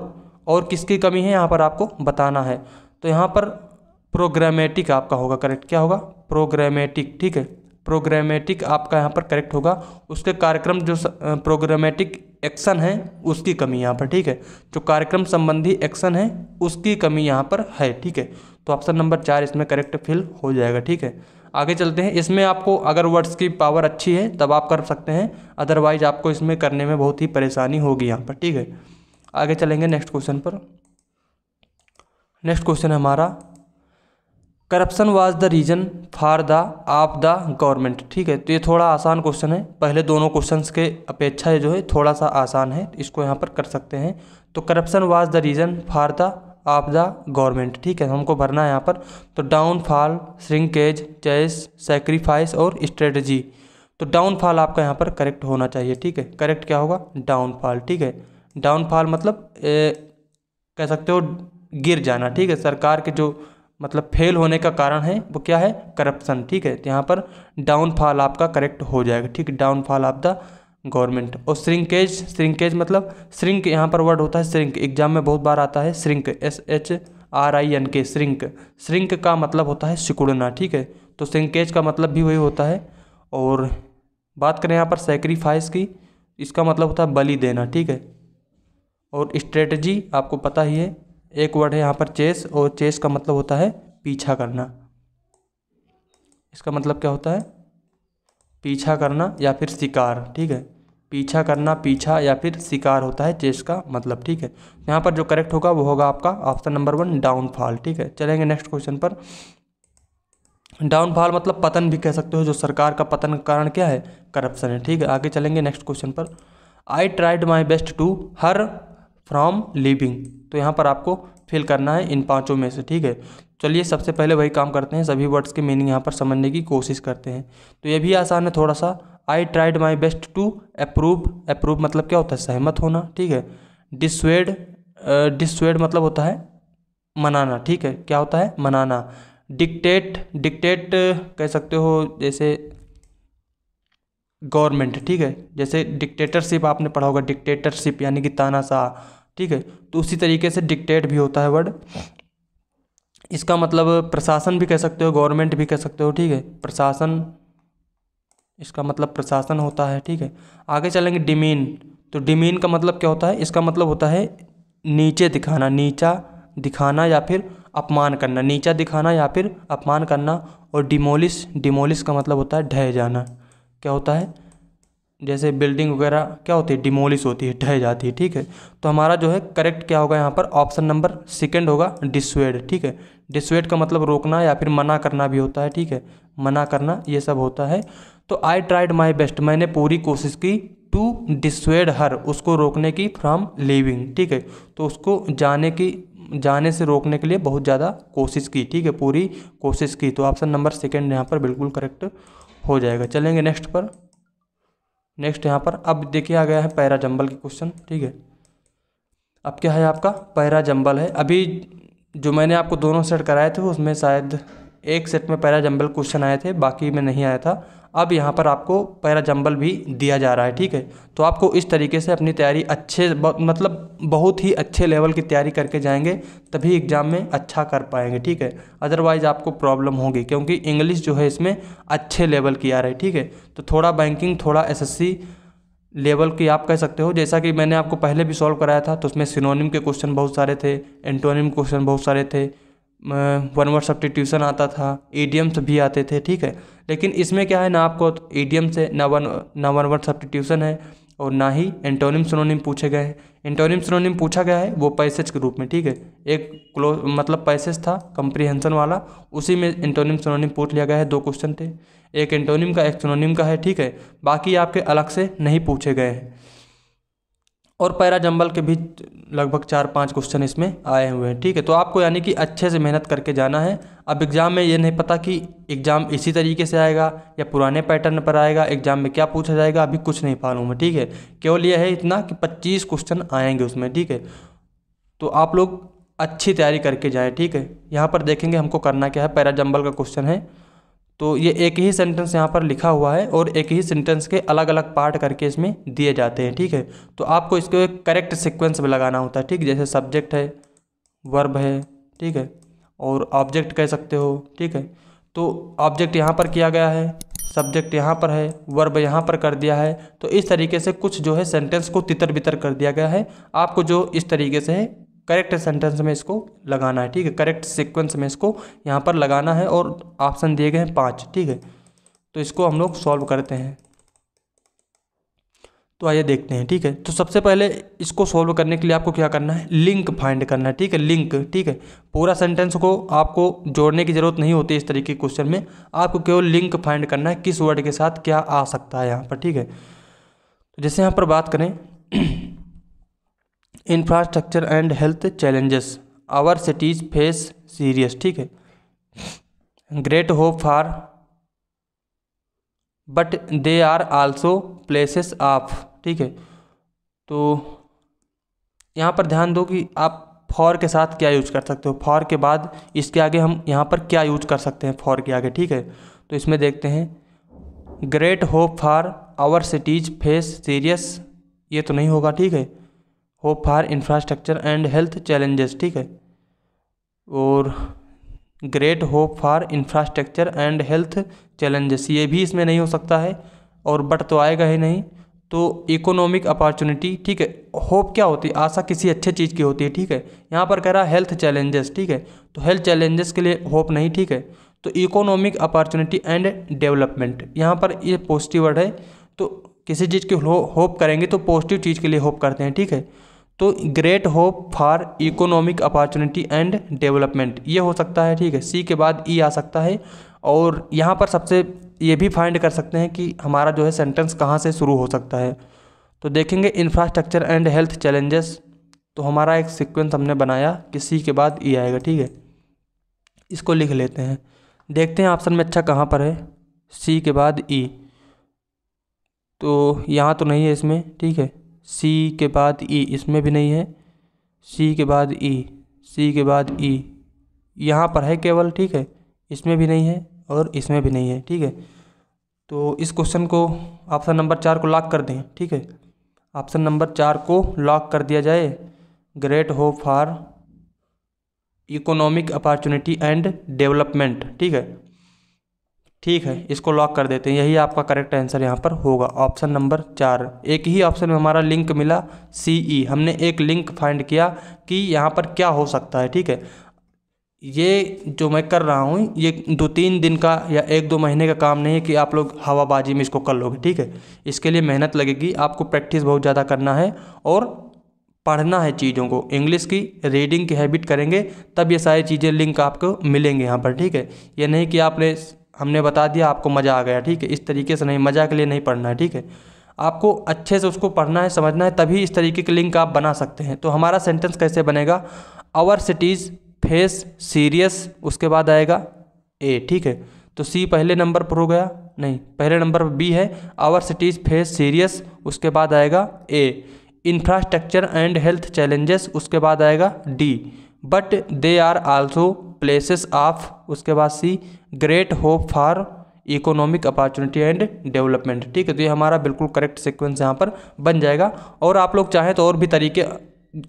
और किसकी कमी है यहाँ पर आपको बताना है तो यहाँ पर प्रोग्रामेटिक आपका होगा करेक्ट क्या होगा प्रोग्रामेटिक ठीक है प्रोग्रामेटिक आपका यहाँ पर करेक्ट होगा उसके कार्यक्रम जो प्रोग्रामेटिक एक्शन है उसकी कमी यहाँ पर ठीक है जो कार्यक्रम संबंधी एक्शन है उसकी कमी यहाँ पर है ठीक है तो ऑप्शन नंबर चार इसमें करेक्ट फिल हो जाएगा ठीक है आगे चलते हैं इसमें आपको अगर वर्ड्स की पावर अच्छी है तब आप कर सकते हैं अदरवाइज आपको इसमें करने में बहुत ही परेशानी होगी यहाँ पर ठीक है आगे चलेंगे नेक्स्ट क्वेश्चन पर नेक्स्ट क्वेश्चन हमारा corruption was the reason for the आप द गवर्नमेंट ठीक है तो ये थोड़ा आसान क्वेश्चन है पहले दोनों क्वेश्चंस के अपेक्षा जो है थोड़ा सा आसान है इसको यहाँ पर कर सकते हैं तो corruption was the reason for the of the government ठीक है हमको भरना है यहाँ पर तो डाउनफॉल श्रिंकेज चेस सेक्रीफाइस और स्ट्रेटजी तो डाउनफॉल आपका यहाँ पर करेक्ट होना चाहिए ठीक है करेक्ट क्या होगा डाउनफॉल ठीक है डाउनफॉल मतलब ए, कह सकते हो गिर जाना ठीक है सरकार के जो मतलब फेल होने का कारण है वो क्या है करप्शन ठीक है तो यहाँ पर डाउनफॉल आपका करेक्ट हो जाएगा ठीक है डाउनफॉल ऑफ द गवर्नमेंट और श्रिंकेज श्रिंकेज मतलब श्रिंक यहाँ पर वर्ड होता है श्रिंक एग्जाम में बहुत बार आता है shrink S H R I N K shrink shrink का मतलब होता है सिकुड़ना ठीक है तो श्रिंकेज का मतलब भी वही होता है और बात करें यहाँ पर सेक्रीफाइस की इसका मतलब होता है बलि देना ठीक है और स्ट्रेटजी आपको पता ही है एक वर्ड है यहाँ पर चेस और चेस का मतलब होता है पीछा करना इसका मतलब क्या होता है पीछा करना या फिर शिकार ठीक है पीछा करना पीछा या फिर शिकार होता है चेस का मतलब ठीक है यहाँ पर जो करेक्ट होगा वो होगा आपका ऑप्शन नंबर वन डाउनफॉल ठीक है चलेंगे नेक्स्ट क्वेश्चन पर डाउनफॉल मतलब पतन भी कह सकते हो जो सरकार का पतन का कारण क्या है करप्शन है ठीक है आगे चलेंगे नेक्स्ट क्वेश्चन पर I tried my best to her from living तो यहाँ पर आपको फिल करना है इन पाँचों में से ठीक है चलिए सबसे पहले वही काम करते हैं सभी वर्ड्स के मीनिंग यहाँ पर समझने की कोशिश करते हैं तो ये भी आसान है थोड़ा सा I tried my best to approve approve मतलब क्या होता है सहमत होना ठीक है डिसवेड डिसवेड मतलब होता है मनाना ठीक है क्या होता है मनाना डिक्टेट डिक्टेट कह सकते हो जैसे गवर्नमेंट ठीक है जैसे डिक्टेटरशिप आपने पढ़ा होगा डिक्टेटरशिप यानी कि तानाशाह ठीक है तो उसी तरीके से डिक्टेट भी होता है वर्ड इसका मतलब प्रशासन भी कह सकते हो गवर्नमेंट भी कह सकते हो ठीक है प्रशासन इसका मतलब प्रशासन होता है ठीक है आगे चलेंगे डिमीन तो डिमीन का मतलब क्या होता है इसका मतलब होता है नीचे दिखाना नीचा दिखाना या फिर अपमान करना नीचा दिखाना या फिर अपमान करना और डिमोलिस डिमोलिस का मतलब होता है ढह जाना क्या होता है जैसे बिल्डिंग वगैरह क्या होती है डिमोलिश होती है ढह जाती है ठीक है तो हमारा जो है करेक्ट क्या होगा यहाँ पर ऑप्शन नंबर सेकेंड होगा डिसवेड ठीक है डिसवेड का मतलब रोकना या फिर मना करना भी होता है ठीक है मना करना ये सब होता है तो आई ट्राइड माई बेस्ट मैंने पूरी कोशिश की टू डिसवेड हर उसको रोकने की फ्रॉम लिविंग ठीक है तो उसको जाने की जाने से रोकने के लिए बहुत ज़्यादा कोशिश की ठीक है पूरी कोशिश की तो ऑप्शन नंबर सेकेंड यहाँ पर बिल्कुल करेक्ट हो जाएगा चलेंगे नेक्स्ट पर नेक्स्ट यहाँ पर अब देखिए आ गया है पैरा जंबल की क्वेश्चन ठीक है अब क्या है आपका पैरा जंबल है अभी जो मैंने आपको दोनों सेट कराए थे उसमें शायद एक सेट में पैरा जंबल क्वेश्चन आए थे बाकी में नहीं आया था अब यहाँ पर आपको पैरा जंबल भी दिया जा रहा है ठीक है तो आपको इस तरीके से अपनी तैयारी अच्छे मतलब बहुत ही अच्छे लेवल की तैयारी करके जाएंगे तभी एग्ज़ाम में अच्छा कर पाएंगे ठीक है अदरवाइज़ आपको प्रॉब्लम होगी क्योंकि इंग्लिश जो है इसमें अच्छे लेवल की आ रही है ठीक है तो थोड़ा बैंकिंग थोड़ा एस लेवल की आप कह सकते हो जैसा कि मैंने आपको पहले भी सॉल्व कराया था तो उसमें सिनोनिम के क्वेश्चन बहुत सारे थे एंटोनिम क्वेश्चन बहुत सारे थे वन वर्ड सब्टीट्यूशन आता था ई भी आते थे ठीक है लेकिन इसमें क्या है ना आपको ईडियम्स से ना वन ना वन वर्ड सब्टीट्यूशन है और ना ही एंटोनिम सोनोनिम पूछे गए हैं एंटोनिम सोनोनिम पूछा गया है वो पैसेज के रूप में ठीक है एक क्लोज मतलब पैसेज था कंप्रीहेंसन वाला उसी में एंटोनिम सोनोनिम पूछ लिया गया है दो क्वेश्चन थे एक एंटोनिम का एक सोनोनिम का है ठीक है बाकी आपके अलग से नहीं पूछे गए हैं और पैरा जंबल के भी लगभग चार पांच क्वेश्चन इसमें आए हुए हैं ठीक है तो आपको यानी कि अच्छे से मेहनत करके जाना है अब एग्ज़ाम में ये नहीं पता कि एग्ज़ाम इसी तरीके से आएगा या पुराने पैटर्न पर आएगा एग्ज़ाम में क्या पूछा जाएगा अभी कुछ नहीं पालूँ मैं ठीक है केवल यह है इतना कि पच्चीस क्वेश्चन आएंगे उसमें ठीक है तो आप लोग अच्छी तैयारी करके जाएँ ठीक है यहाँ पर देखेंगे हमको करना क्या है पैरा जंबल का क्वेश्चन है तो ये एक ही सेंटेंस यहाँ पर लिखा हुआ है और एक ही सेंटेंस के अलग अलग पार्ट करके इसमें दिए जाते हैं ठीक है तो आपको इसको एक करेक्ट सिक्वेंस में लगाना होता है ठीक जैसे सब्जेक्ट है वर्ब है ठीक है और ऑब्जेक्ट कह सकते हो ठीक है तो ऑब्जेक्ट यहाँ पर किया गया है सब्जेक्ट यहाँ पर है वर्ब यहाँ पर कर दिया है तो इस तरीके से कुछ जो है सेंटेंस को तितर बितर कर दिया गया है आपको जो इस तरीके से है करेक्ट सेंटेंस में इसको लगाना है ठीक है करेक्ट सीक्वेंस में इसको यहाँ पर लगाना है और ऑप्शन दिए गए हैं पाँच ठीक है तो इसको हम लोग सॉल्व करते हैं तो आइए देखते हैं ठीक है तो सबसे पहले इसको सॉल्व करने के लिए आपको क्या करना है लिंक फाइंड करना है ठीक है लिंक ठीक है पूरा सेंटेंस को आपको जोड़ने की ज़रूरत नहीं होती इस तरीके के क्वेश्चन में आपको केवल लिंक फाइंड करना है किस वर्ड के साथ क्या आ सकता है यहाँ पर ठीक है तो जैसे यहाँ पर बात करें infrastructure and health challenges our cities face serious ठीक है great hope for but they are also places of ठीक है तो यहाँ पर ध्यान दो कि आप फॉर के साथ क्या यूज कर सकते हो फॉर के बाद इसके आगे हम यहाँ पर क्या यूज कर सकते हैं फॉर के आगे ठीक है तो इसमें देखते हैं great hope for our cities face serious ये तो नहीं होगा ठीक है hope for infrastructure and health challenges ठीक है और great hope for infrastructure and health challenges ये भी इसमें नहीं हो सकता है और बट तो आएगा ही नहीं तो इकोनॉमिक अपॉर्चुनिटी ठीक है होप क्या होती है आशा किसी अच्छे चीज़ की होती है ठीक है यहाँ पर कह रहा है हेल्थ चैलेंजेस ठीक है तो हेल्थ चैलेंजेस के लिए होप नहीं ठीक है तो इकोनॉमिक अपॉर्चुनिटी एंड डेवलपमेंट यहाँ पर ये पॉजिटिव वर्ड है तो किसी चीज़ की होप करेंगे तो पॉजिटिव चीज़ के लिए होप करते हैं ठीक है तो great hope for economic opportunity and development ये हो सकता है ठीक है सी के बाद ई e आ सकता है और यहाँ पर सबसे ये भी फाइंड कर सकते हैं कि हमारा जो है सेंटेंस कहाँ से शुरू हो सकता है तो देखेंगे इंफ्रास्ट्रक्चर एंड हेल्थ चैलेंजेस तो हमारा एक सिक्वेंस हमने बनाया कि सी के बाद ई e आएगा ठीक है इसको लिख लेते हैं देखते हैं ऑप्शन में अच्छा कहाँ पर है सी के बाद ई e। तो यहाँ तो नहीं है इसमें ठीक है सी के बाद ई इसमें भी नहीं है सी के बाद ई सी के बाद ई यहाँ पर है केवल ठीक है इसमें भी नहीं है और इसमें भी नहीं है ठीक है तो इस क्वेश्चन को ऑप्शन नंबर चार को लॉक कर दें ठीक है ऑप्शन नंबर चार को लॉक कर दिया जाए great hope for economic opportunity and development ठीक है ठीक है इसको लॉक कर देते हैं यही आपका करेक्ट आंसर यहाँ पर होगा ऑप्शन नंबर चार एक ही ऑप्शन में हमारा लिंक मिला सी ई e। हमने एक लिंक फाइंड किया कि यहाँ पर क्या हो सकता है ठीक है ये जो मैं कर रहा हूँ ये दो तीन दिन का या एक दो महीने का काम नहीं है कि आप लोग हवाबाजी में इसको कर लोगे ठीक है इसके लिए मेहनत लगेगी आपको प्रैक्टिस बहुत ज़्यादा करना है और पढ़ना है चीज़ों को इंग्लिश की रीडिंग की हैबिट करेंगे तब ये सारी चीज़ें लिंक आपको मिलेंगे यहाँ पर ठीक है ये नहीं कि आपने हमने बता दिया आपको मज़ा आ गया ठीक है इस तरीके से नहीं मज़ा के लिए नहीं पढ़ना है ठीक है आपको अच्छे से उसको पढ़ना है समझना है तभी इस तरीके के लिंक आप बना सकते हैं तो हमारा सेंटेंस कैसे बनेगा आवर सिटीज़ फेस सीरियस उसके बाद आएगा ए ठीक है तो सी पहले नंबर पर हो गया नहीं पहले नंबर पर बी है आवर सिटीज़ फेस सीरियस उसके बाद आएगा A infrastructure and health challenges उसके बाद आएगा D but they are also places of उसके बाद C great hope for economic opportunity and development ठीक है तो ये हमारा बिल्कुल करेक्ट सिक्वेंस यहाँ पर बन जाएगा और आप लोग चाहें तो और भी तरीके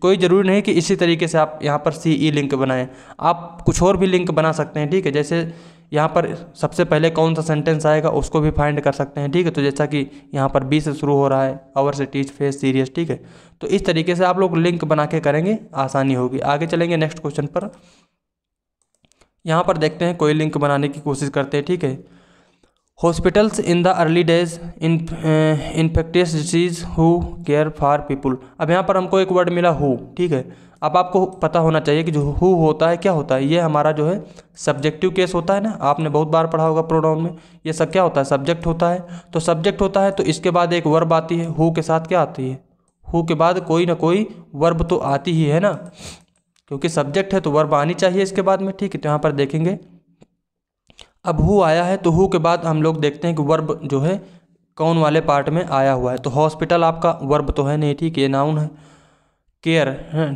कोई ज़रूरी नहीं कि इसी तरीके से आप यहाँ पर सी ई लिंक बनाएं आप कुछ और भी लिंक बना सकते हैं ठीक है जैसे यहाँ पर सबसे पहले कौन सा सेंटेंस आएगा उसको भी फाइंड कर सकते हैं ठीक है तो जैसा कि यहाँ पर बी से शुरू हो रहा है आवर से टीच फेस सीरियस ठीक है तो इस तरीके से आप लोग लिंक बना के करेंगे आसानी होगी आगे चलेंगे नेक्स्ट क्वेश्चन पर यहाँ पर देखते हैं कोई लिंक बनाने की कोशिश करते हैं ठीक है hospitals in the early days in infectious disease who care for people अब यहाँ पर हमको एक वर्ड मिला हु ठीक है अब आपको पता होना चाहिए कि जो हु होता है क्या होता है ये हमारा जो है सब्जेक्टिव केस होता है ना आपने बहुत बार पढ़ा होगा प्रोडाउन में ये सब क्या होता है सब्जेक्ट होता है तो सब्जेक्ट होता है तो इसके बाद एक वर्ब आती है हु के साथ क्या आती है हु के बाद कोई ना कोई वर्ब तो आती ही है ना क्योंकि सब्जेक्ट है तो वर्ब आनी चाहिए इसके बाद में ठीक है तो यहाँ पर देखेंगे अब हु आया है तो हु के बाद हम लोग देखते हैं कि वर्ब जो है कौन वाले पार्ट में आया हुआ है तो हॉस्पिटल आपका वर्ब तो है नहीं ठीक ये नाउन है केयर है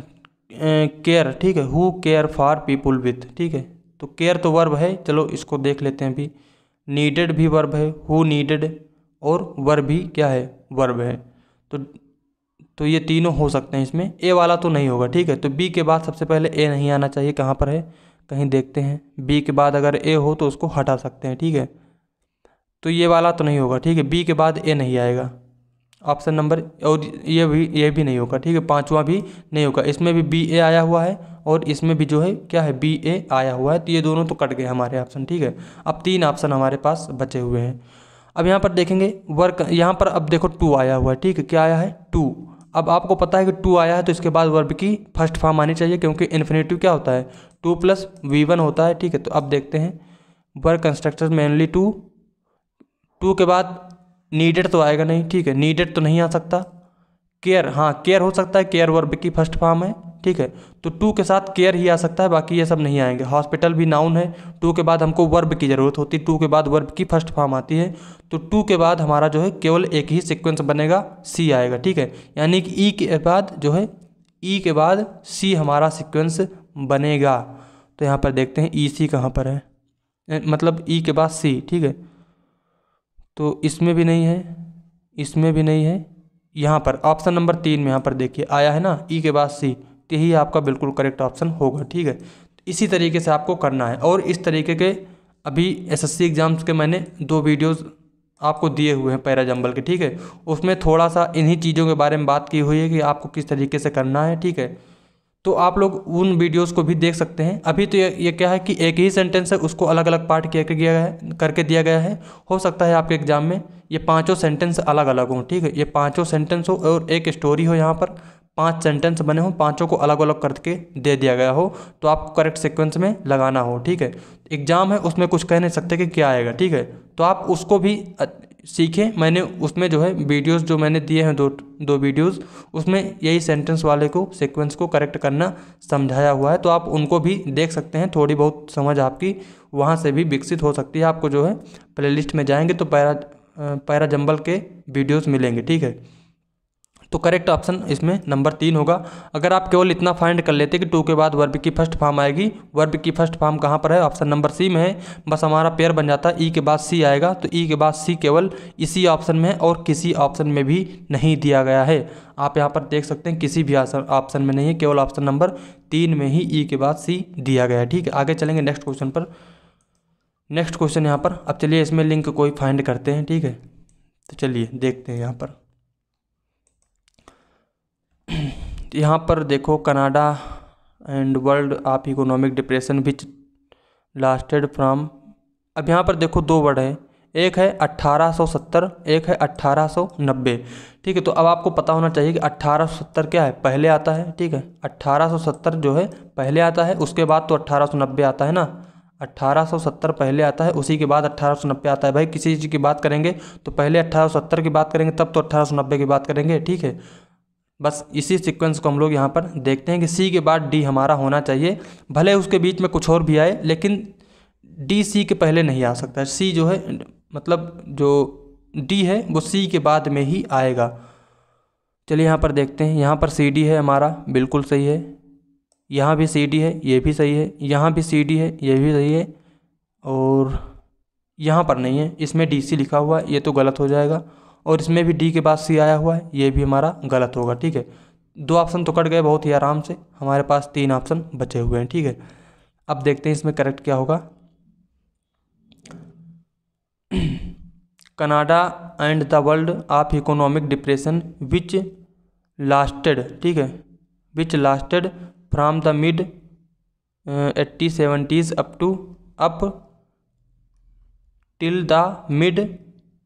केयर ठीक है who care for people with ठीक है तो केयर तो वर्ब है चलो इसको देख लेते हैं अभी नीडेड भी वर्ब है हु नीडेड और वर्ब भी क्या है वर्ब है तो तो ये तीनों हो सकते हैं इसमें ए वाला तो नहीं होगा ठीक है तो बी के बाद सबसे पहले ए नहीं आना चाहिए कहाँ पर है कहीं देखते हैं बी के बाद अगर ए हो तो उसको हटा सकते हैं ठीक है तो ये वाला तो नहीं होगा ठीक है बी के बाद ए नहीं आएगा ऑप्शन नंबर और ये भी ये भी नहीं होगा ठीक है पाँचवा भी नहीं होगा इसमें भी बी ए आया हुआ है और इसमें भी जो है क्या है बी ए आया हुआ है तो ये दोनों तो कट गए हमारे ऑप्शन ठीक है अब तीन ऑप्शन हमारे पास बचे हुए हैं अब यहाँ पर देखेंगे वर्क यहाँ पर अब देखो टू आया हुआ है ठीक है क्या आया है टू अब आपको पता है कि टू आया है तो इसके बाद वर्ब की फर्स्ट फॉर्म आनी चाहिए क्योंकि इन्फिनेटिव क्या होता है टू प्लस वी वन होता है ठीक है तो अब देखते हैं verb constructor mainly to to के बाद नीडेड तो आएगा नहीं ठीक है नीडेड तो नहीं आ सकता केयर हाँ केयर हो सकता है केयर वर्ब की फर्स्ट फॉर्म है ठीक है तो टू के साथ केयर ही आ सकता है बाकी ये सब नहीं आएंगे हॉस्पिटल भी नाउन है टू के बाद हमको वर्ब की ज़रूरत होती है टू के बाद वर्ब की फर्स्ट फॉर्म आती है तो टू के बाद हमारा जो है केवल एक ही सिक्वेंस बनेगा सी आएगा ठीक है यानी कि ई e के बाद जो है ई e के बाद सी हमारा सिक्वेंस बनेगा तो यहाँ पर देखते हैं ई e सी कहाँ पर है मतलब ई के बाद सी ठीक है तो इसमें भी नहीं है इसमें भी नहीं है यहाँ पर ऑप्शन नंबर तीन में यहाँ पर देखिए आया है ना ई के बाद सी यही आपका बिल्कुल करेक्ट ऑप्शन होगा ठीक है इसी तरीके से आपको करना है और इस तरीके के अभी एसएससी एग्ज़ाम्स के मैंने दो वीडियोस आपको दिए हुए हैं पैरा जंबल के ठीक है उसमें थोड़ा सा इन्हीं चीज़ों के बारे में बात की हुई है कि आपको किस तरीके से करना है ठीक है तो आप लोग उन वीडियोस को भी देख सकते हैं अभी तो ये, ये क्या है कि एक ही सेंटेंस है उसको अलग अलग पार्ट किया गया है करके दिया गया है हो सकता है आपके एग्ज़ाम में ये पाँचों सेंटेंस अलग अलग हों ठीक है ये पाँचों सेंटेंस हो और एक स्टोरी हो यहाँ पर पांच सेंटेंस बने हों पांचों को अलग अलग करके दे दिया गया हो तो आपको करेक्ट सीक्वेंस में लगाना हो ठीक है एग्ज़ाम है उसमें कुछ कह नहीं सकते कि क्या आएगा ठीक है तो आप उसको भी सीखें मैंने उसमें जो है वीडियोस जो मैंने दिए हैं दो दो वीडियोस उसमें यही सेंटेंस वाले को सीक्वेंस को करेक्ट करना समझाया हुआ है तो आप उनको भी देख सकते हैं थोड़ी बहुत समझ आपकी वहाँ से भी विकसित हो सकती है आपको जो है प्लेलिस्ट में जाएंगे तो पैरा पैरा जंबल के वीडियोस मिलेंगे ठीक है तो करेक्ट ऑप्शन इसमें नंबर तीन होगा अगर आप केवल इतना फाइंड कर लेते कि टू के बाद वर्ब की फर्स्ट फॉर्म आएगी वर्ब की फर्स्ट फॉर्म कहाँ पर है ऑप्शन नंबर सी में है बस हमारा पेयर बन जाता ई e के बाद सी आएगा तो ई e के बाद सी केवल इसी ऑप्शन में है और किसी ऑप्शन में भी नहीं दिया गया है आप यहाँ पर देख सकते हैं किसी भी ऑप्शन में नहीं है केवल ऑप्शन नंबर तीन में ही ई e के बाद सी दिया गया है ठीक है आगे चलेंगे नेक्स्ट क्वेश्चन पर नेक्स्ट क्वेश्चन यहाँ पर अब चलिए इसमें लिंक कोई फाइंड करते हैं ठीक है तो चलिए देखते हैं यहाँ पर यहाँ पर देखो कनाडा एंड वर्ल्ड आप economic depression which lasted from अब यहाँ पर देखो दो वर्ड है एक है 1870 एक है 1890 ठीक है तो अब आपको पता होना चाहिए कि 1870 क्या है पहले आता है ठीक है 1870 जो है पहले आता है उसके बाद तो 1890 आता है ना 1870 पहले आता है उसी के बाद 1890 आता है भाई किसी चीज़ की बात करेंगे तो पहले 1870 की बात करेंगे तब तो 1890 की बात करेंगे ठीक है बस इसी सीक्वेंस को हम लोग यहाँ पर देखते हैं कि सी के बाद डी हमारा होना चाहिए भले उसके बीच में कुछ और भी आए लेकिन डी सी के पहले नहीं आ सकता सी जो है मतलब जो डी है वो सी के बाद में ही आएगा चलिए यहाँ पर देखते हैं यहाँ पर सी डी है हमारा बिल्कुल सही है यहाँ भी सी डी है ये भी सही है यहाँ भी सी डी है ये भी सही है और यहाँ पर नहीं है इसमें डी सी लिखा हुआ है ये तो गलत हो जाएगा और इसमें भी डी के बाद सी आया हुआ है ये भी हमारा गलत होगा ठीक है दो ऑप्शन तो कट गए बहुत ही आराम से हमारे पास तीन ऑप्शन बचे हुए हैं ठीक है अब देखते हैं इसमें करेक्ट क्या होगा Canada and the world of economic depression which lasted ठीक है which lasted from the mid eighty seventies up to up till the mid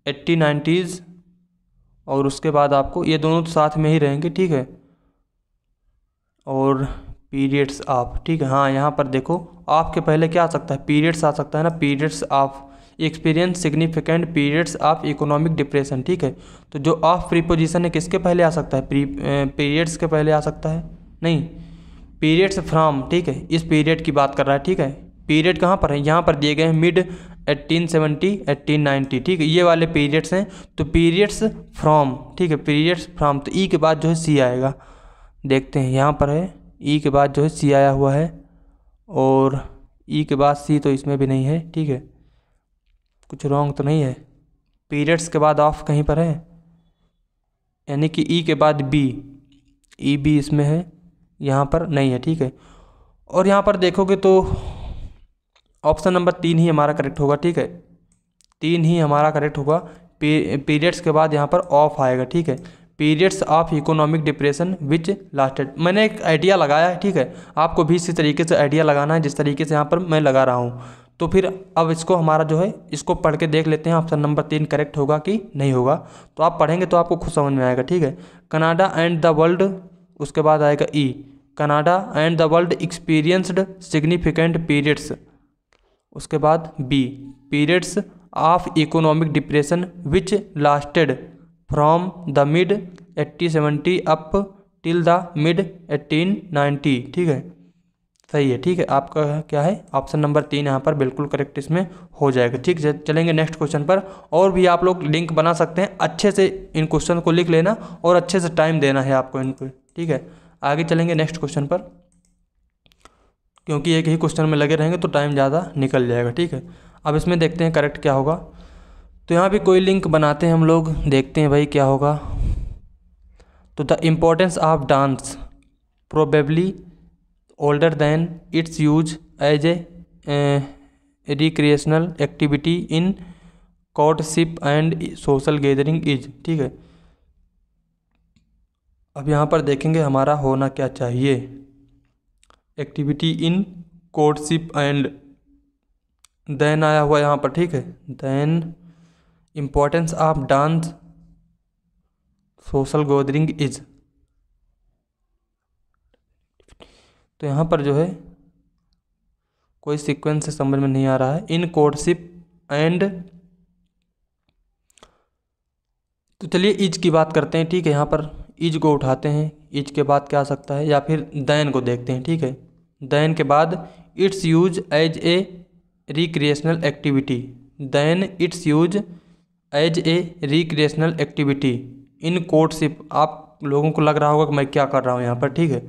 eighty nineties और उसके बाद आपको ये दोनों तो साथ में ही रहेंगे ठीक है और पीरियड्स ऑफ ठीक है हाँ यहाँ पर देखो आपके पहले क्या आ सकता है पीरियड्स आ सकता है ना periods of experience significant periods of economic depression ठीक है तो जो ऑफ प्रीपोजिशन है किसके पहले आ सकता है प्री पीरियड्स के पहले आ सकता है नहीं पीरियड्स फ्रॉम ठीक है इस पीरियड की बात कर रहा है ठीक है पीरियड कहाँ पर है यहाँ पर दिए गए हैं mid eighteen seventy eighteen ninety ठीक है ये वाले पीरियड्स हैं तो पीरियड्स फ्रॉम ठीक है पीरियड्स फ्रॉम तो ई e के बाद जो है सी आएगा देखते हैं यहाँ पर है ई e के बाद जो है सी आया हुआ है और ई e के बाद सी तो इसमें भी नहीं है ठीक है कुछ रॉन्ग तो नहीं है पीरियड्स के बाद ऑफ कहीं पर है यानी कि ई के बाद बी ई बी इसमें है यहाँ पर नहीं है ठीक है और यहाँ पर देखोगे तो ऑप्शन नंबर तीन ही हमारा करेक्ट होगा ठीक है तीन ही हमारा करेक्ट होगा पीरियड्स के बाद यहाँ पर ऑफ आएगा ठीक है periods of economic depression which lasted मैंने एक आइडिया लगाया है ठीक है आपको भी इसी तरीके से आइडिया लगाना है जिस तरीके से यहाँ पर मैं लगा रहा हूँ तो फिर अब इसको हमारा जो है इसको पढ़ के देख लेते हैं ऑप्शन नंबर तीन करेक्ट होगा कि नहीं होगा तो आप पढ़ेंगे तो आपको खुद समझ में आएगा ठीक है कनाडा एंड द वर्ल्ड उसके बाद आएगा E Canada and the world experienced significant periods उसके बाद B periods of economic depression which lasted from the mid eighty seventy up till the mid eighteen ninety ठीक है सही है ठीक है आपका क्या है ऑप्शन नंबर तीन यहाँ पर बिल्कुल करेक्ट इसमें हो जाएगा ठीक है चलेंगे नेक्स्ट क्वेश्चन पर और भी आप लोग लिंक बना सकते हैं अच्छे से इन क्वेश्चन को लिख लेना और अच्छे से टाइम देना है आपको इनको ठीक है आगे चलेंगे नेक्स्ट क्वेश्चन पर क्योंकि एक ही क्वेश्चन में लगे रहेंगे तो टाइम ज़्यादा निकल जाएगा ठीक है अब इसमें देखते हैं करेक्ट क्या होगा तो यहाँ भी कोई लिंक बनाते हैं हम लोग देखते हैं भाई क्या होगा तो the importance of dance probably older than its use as a recreational activity in courtship and social gathering is ठीक है अब यहाँ पर देखेंगे हमारा होना क्या चाहिए activity in courtship and then आया हुआ यहाँ पर ठीक है then importance of dance social gathering is तो यहाँ पर जो है कोई सीक्वेंस से समझ में नहीं आ रहा है इन कोडशिप एंड तो चलिए इज की बात करते हैं ठीक है यहाँ पर इज को उठाते हैं इज के बाद क्या आ सकता है या फिर दैन को देखते हैं ठीक है दैन के बाद its use as a recreational activity then its use as a recreational activity in courtship आप लोगों को लग रहा होगा कि मैं क्या कर रहा हूँ यहाँ पर ठीक है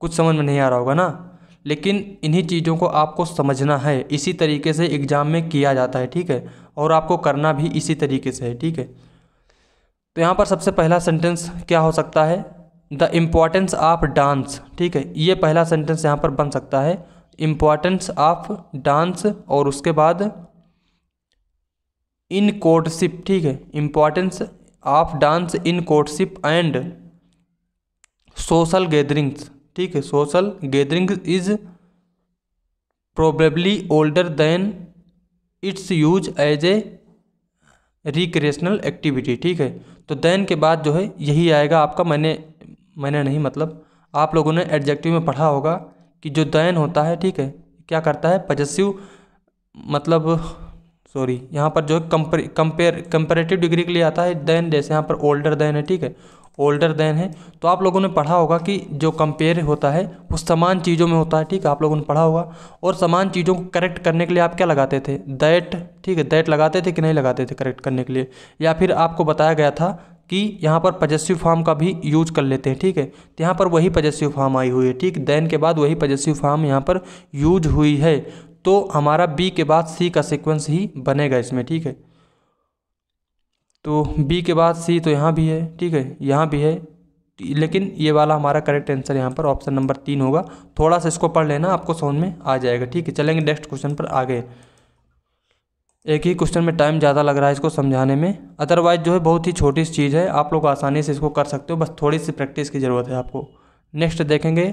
कुछ समझ में नहीं आ रहा होगा ना लेकिन इन्हीं चीज़ों को आपको समझना है इसी तरीके से एग्ज़ाम में किया जाता है ठीक है और आपको करना भी इसी तरीके से है ठीक है तो यहाँ पर सबसे पहला सेंटेंस क्या हो सकता है द इम्पॉर्टेंस ऑफ डांस ठीक है ये पहला सेंटेंस यहाँ पर बन सकता है इम्पॉर्टेंस ऑफ डांस और उसके बाद इन कोर्टशिप ठीक है importance of dance in courtship and social gatherings ठीक है social gathering is probably older then its use as a recreational activity ठीक है तो देन के बाद जो है यही आएगा आपका मैंने मैंने नहीं मतलब आप लोगों ने एडजेक्टिव में पढ़ा होगा कि जो दैन होता है ठीक है क्या करता है पजस्सिव मतलब सॉरी यहाँ पर जो है कंपेयर कंपेरेटिव डिग्री के लिए आता है दैन जैसे यहाँ पर ओल्डर दैन है ठीक है ओल्डर दैन है तो आप लोगों ने पढ़ा होगा कि जो कंपेयर होता है वो समान चीज़ों में होता है ठीक है आप लोगों ने पढ़ा होगा और समान चीज़ों को करेक्ट करने के लिए आप क्या लगाते थे दैट ठीक है दैट लगाते थे कि नहीं लगाते थे करेक्ट करने के लिए या फिर आपको बताया गया था कि यहाँ पर पजस्सिव फॉर्म का भी यूज कर लेते हैं ठीक है तो यहाँ पर वही पजस्सिव फॉर्म आई हुई है ठीक देन के बाद वही पजस्सिव फॉर्म यहाँ पर यूज हुई है तो हमारा बी के बाद सी का सीक्वेंस ही बनेगा इसमें ठीक है तो बी के बाद सी तो यहाँ भी है ठीक है यहाँ भी है लेकिन ये वाला हमारा करेक्ट आंसर यहाँ पर ऑप्शन नंबर तीन होगा थोड़ा सा इसको पढ़ लेना आपको समझ में आ जाएगा ठीक है चलेंगे नेक्स्ट क्वेश्चन पर आगे एक ही क्वेश्चन में टाइम ज़्यादा लग रहा है इसको समझाने में अदरवाइज़ जो है बहुत ही छोटी सी चीज़ है आप लोग आसानी से इसको कर सकते हो बस थोड़ी सी प्रैक्टिस की ज़रूरत है आपको नेक्स्ट देखेंगे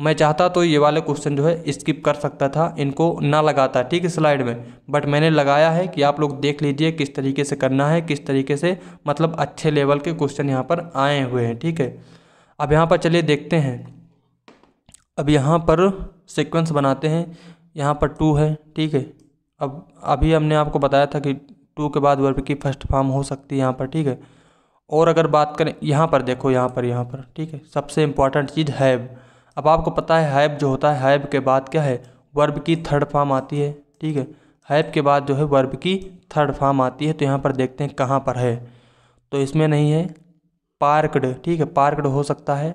मैं चाहता तो ये वाले क्वेश्चन जो है स्किप कर सकता था इनको ना लगाता ठीक है स्लाइड में बट मैंने लगाया है कि आप लोग देख लीजिए किस तरीके से करना है किस तरीके से मतलब अच्छे लेवल के क्वेश्चन यहाँ पर आए हुए हैं ठीक है अब यहाँ पर चलिए देखते हैं अब यहाँ पर सिक्वेंस बनाते हैं यहाँ पर टू है ठीक है अब अभी हमने आपको बताया था कि टू के बाद वर्ब की फर्स्ट फॉर्म हो सकती है यहाँ पर ठीक है और अगर बात करें यहाँ पर देखो यहाँ पर यहाँ पर ठीक है सबसे इम्पॉर्टेंट चीज़ हैव अब आपको पता है हैव जो होता है हैव के बाद क्या है वर्ब की थर्ड फॉर्म आती है ठीक है हैव के बाद जो है वर्ब की थर्ड फॉर्म आती है तो यहाँ पर देखते हैं कहाँ पर है तो इसमें नहीं है पार्कड ठीक है पार्कड हो सकता है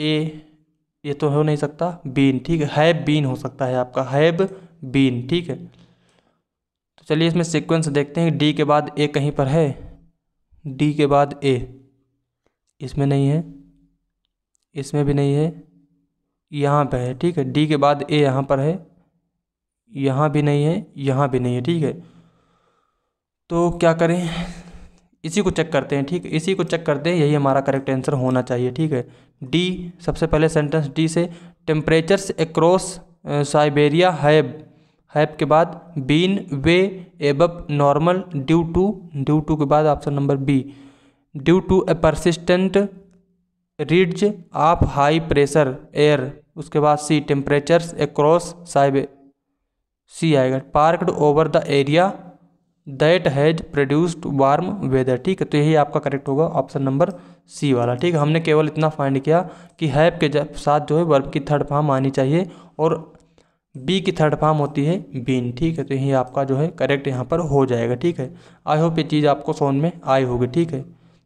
ए ये तो हो नहीं सकता बीन ठीक है हैव बीन हो सकता है आपका हैव बीन ठीक है तो चलिए इसमें सीक्वेंस देखते हैं डी के बाद ए कहीं पर है डी के बाद ए इसमें नहीं है इसमें भी नहीं है यहाँ पर है ठीक है डी के बाद ए यहाँ पर है यहाँ भी नहीं है यहाँ भी नहीं है ठीक है तो क्या करें इसी को चेक करते हैं ठीक है इसी को चेक करते हैं यही हमारा करेक्ट आंसर होना चाहिए ठीक है डी सबसे पहले सेंटेंस डी से temperatures across Siberia have hap के बाद been way abnormal due to due to के बाद option number B due to a persistent ridge of high pressure air उसके बाद सी टेम्परेचर एक्रॉस साइब सी आएगा parked over the area that has produced warm weather ठीक है तो यही आपका करेक्ट होगा ऑप्शन नंबर सी वाला ठीक है हमने केवल इतना फाइंड किया कि हैप के साथ जो है वर्ब की थर्ड फॉर्म आनी चाहिए और बी की थर्ड फॉर्म होती है बीन ठीक है तो यही आपका जो है करेक्ट यहाँ पर हो जाएगा ठीक है आई होप ये चीज़ आपको सोन में आई होगी ठीक है